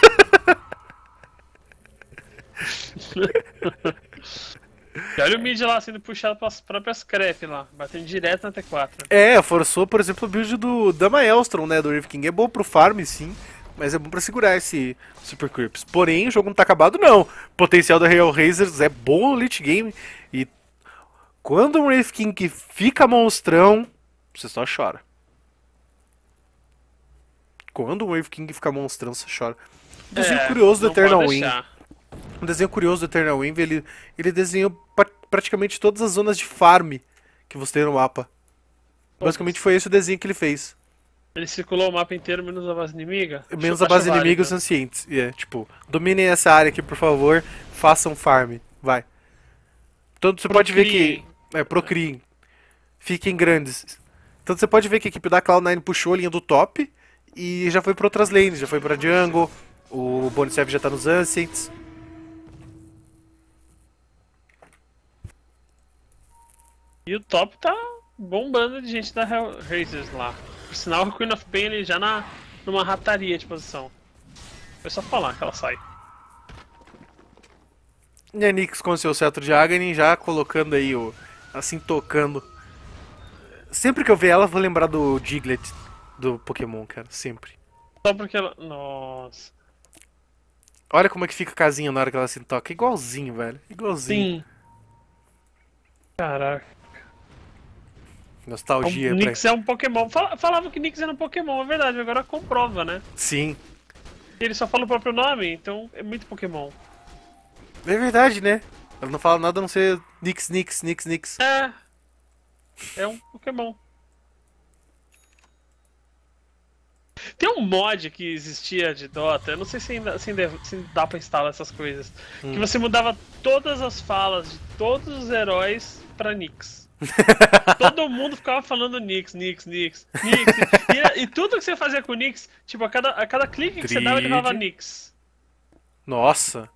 E olha o mid lá sendo puxado pelas próprias crep lá, batendo direto na T4. É, forçou, por exemplo, o build do da né, do Rift King. É bom pro farm, sim, mas é bom pra segurar esse Super Creeps. Porém, o jogo não tá acabado, não. O potencial da Real Razers é bom no late game. E quando um Rift King que fica monstrão, você só chora. Quando um Wave King fica monstrão, você chora. Inclusive, é, curioso do Eternal Wing. Deixar um desenho curioso do Eternal Wind, ele, ele desenhou pra, praticamente todas as zonas de farm que você tem no mapa. Todas. Basicamente foi esse o desenho que ele fez. Ele circulou o mapa inteiro, menos a base inimiga? Menos é a base inimiga e os ancientes. E yeah, é, tipo, dominem essa área aqui, por favor, façam farm, vai. Tanto você procriem. pode ver que... É, procriem. Fiquem grandes. Tanto você pode ver que a equipe da Cloud9 puxou a linha do top e já foi pra outras lanes, já foi pra jungle, o Bonicef já tá nos ancients. E o top tá bombando de gente da Hellraisers lá. Por sinal, o Queen of Pain ele já na, numa rataria de posição. Foi só falar que ela sai. E a Nix com seu cetro de Aghanim já colocando aí o. assim tocando. Sempre que eu ver ela, vou lembrar do Diglett do Pokémon, cara. Sempre. Só porque ela. Nossa. Olha como é que fica a casinha na hora que ela se toca. Igualzinho, velho. Igualzinho. Sim. Caraca. Nostalgia. O Nix pra... é um Pokémon. Falavam que Nix era um Pokémon, é verdade, agora comprova, né? Sim. Ele só fala o próprio nome, então é muito Pokémon. É verdade, né? Ela não fala nada a não ser Nix, Nix, Nix, Nix. É. É um Pokémon. Tem um mod que existia de Dota, eu não sei se ainda, se ainda se dá pra instalar essas coisas. Hum. Que você mudava todas as falas de todos os heróis pra Nix. Todo mundo ficava falando Nix, Nix, Nix, Nix. E, e, tudo que você fazia com o Nix, tipo, a cada, a cada clique que você dava, ele falava Nix. Nossa,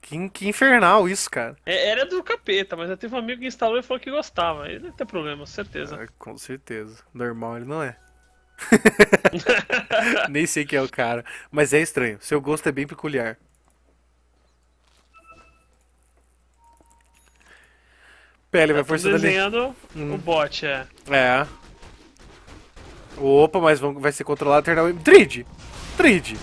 que, que infernal isso, cara. É, era do capeta, mas eu teve um amigo que instalou e falou que gostava. Ele não tem problema, certeza. Ah, com certeza. Normal ele não é. Nem sei quem é o cara, mas é estranho. Seu gosto é bem peculiar. Pele, vai tá forçando ali. desenhando hum. o bot, é. É. Opa, mas vão, vai ser controlado eternamente. Trid! Trid!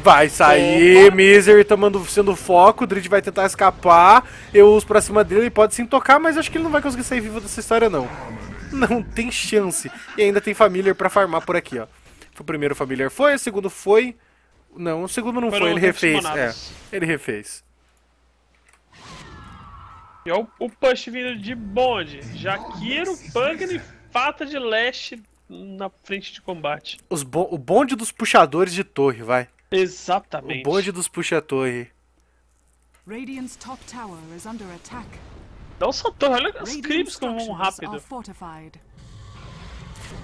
Vai sair, Opa. Misery tomando, sendo foco, o Drid vai tentar escapar, eu uso pra cima dele, ele pode sim tocar, mas acho que ele não vai conseguir sair vivo dessa história não. Não tem chance. E ainda tem Familiar pra farmar por aqui, ó. O primeiro Familiar foi, o segundo foi... Não, o segundo não foi, ele refez. É, ele refez. E olha o push vindo de bonde. Jaquiro, Pangano e Fata de Leste na frente de combate. Os bo o bonde dos puxadores de torre, vai. Exatamente. O bonde dos puxa-torre. Radiant's top tower is under attack. Dá um só torre, olha as creeps como vão rápido.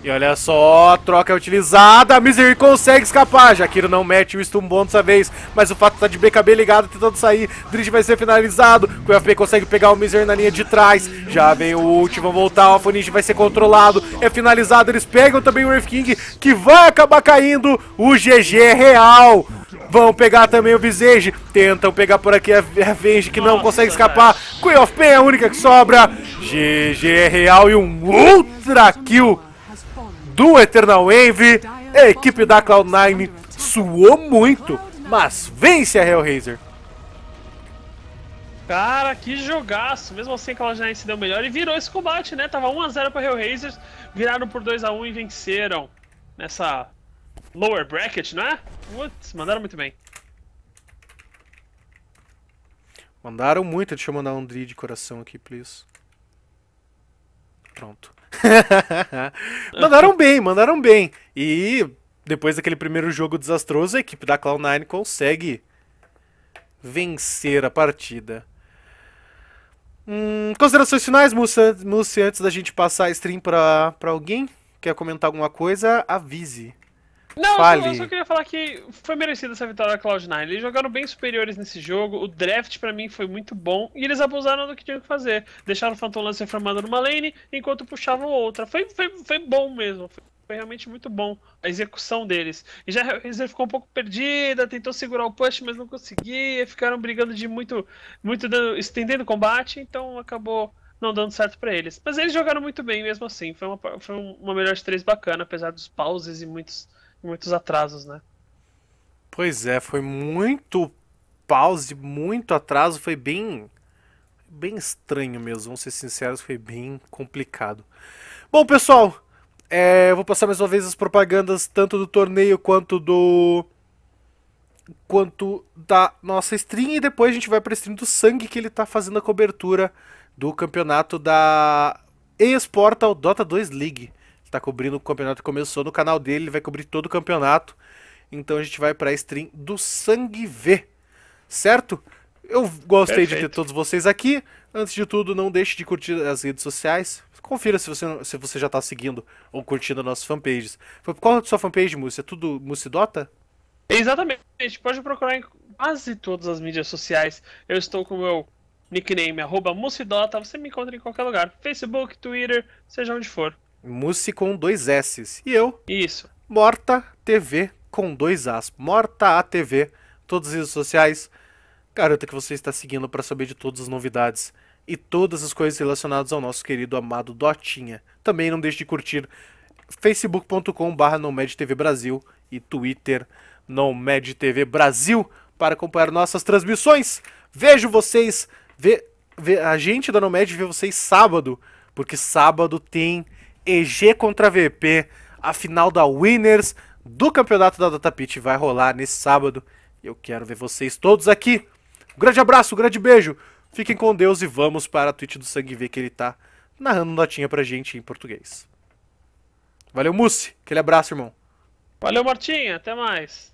E olha só, troca é utilizada, a Misery consegue escapar, Jaquiro não mete o stun bom dessa vez, mas o fato tá de BKB ligado tentando sair, Drift vai ser finalizado, o FP consegue pegar o Misery na linha de trás, já vem o ult, vão voltar, o Afonish vai ser controlado, é finalizado, eles pegam também o Earth King, que vai acabar caindo, o GG é real, Vão pegar também o Visage. Tentam pegar por aqui a, Venge, que não consegue escapar. Queen of Pain é a única que sobra. GG é real e um ultra kill do Eternal Envy, a equipe da Cloud9 suou muito, mas vence a Hellraiser. Cara, que jogaço! Mesmo assim, a Cloud9 se deu melhor e virou esse combate, né? Tava 1x0 pra Hellraiser, viraram por 2x1 e venceram nessa lower bracket, não é? Putz, mandaram muito bem. Mandaram muito, deixa eu mandar um Dri de coração aqui, please. Pronto. mandaram bem, mandaram bem. E depois daquele primeiro jogo desastroso, a equipe da Cloud9 consegue vencer a partida. Hum, considerações finais, Mussi, antes da gente passar a stream para pra alguém? Quer comentar alguma coisa? Avise. Não, Fale. eu só queria falar que foi merecida essa vitória da Cloud9. Eles jogaram bem superiores nesse jogo, o draft para mim foi muito bom e eles abusaram do que tinham que fazer. Deixaram o Phantom Lancer formando numa lane enquanto puxavam outra. Foi, foi, foi bom mesmo. Foi, foi realmente muito bom a execução deles. E já a Razer ficou um pouco perdida, tentou segurar o push, mas não conseguia. Ficaram brigando de muito, muito dano, estendendo o combate, então acabou não dando certo para eles. Mas eles jogaram muito bem mesmo assim. Foi uma, foi uma melhor de três bacana, apesar dos pauses e muitos muitos atrasos, né? Pois é, foi muito pause, muito atraso, foi bem bem estranho mesmo, vamos ser sinceros, foi bem complicado. Bom, pessoal, é, eu vou passar mais uma vez as propagandas tanto do torneio quanto do quanto da nossa stream e depois a gente vai para stream do Sangue que ele tá fazendo a cobertura do campeonato da eSportal Dota 2 League tá cobrindo o campeonato que começou. No canal dele, ele vai cobrir todo o campeonato. Então a gente vai pra stream do Sangue V. Certo? Eu gostei Perfeito. de ter todos vocês aqui. Antes de tudo, não deixe de curtir as redes sociais. Confira se você, se você já está seguindo ou curtindo nossas fanpages. Qual é a sua fanpage, Múcio? É tudo Mucidota? Exatamente. Pode procurar em quase todas as mídias sociais. Eu estou com o meu nickname, arroba Mucidota. Você me encontra em qualquer lugar. Facebook, Twitter, seja onde for. Mussi com dois S's. E eu. Isso. Morta TV com dois As. Morta a TV. Todas as redes sociais. Garanto que você está seguindo para saber de todas as novidades e todas as coisas relacionadas ao nosso querido amado Dotinha. Também não deixe de curtir facebook.com.br Brasil e Twitter TV Brasil para acompanhar nossas transmissões. Vejo vocês, vê, vê a gente da Nomad vê vocês sábado, porque sábado tem EG contra VP, a final da Winners do campeonato da Datapit vai rolar nesse sábado. Eu quero ver vocês todos aqui. Um grande abraço, um grande beijo. Fiquem com Deus e vamos para a Twitch do Sangue V que ele tá narrando notinha pra gente em português. Valeu, Mussi. Aquele abraço, irmão. Valeu, Martinha. Até mais.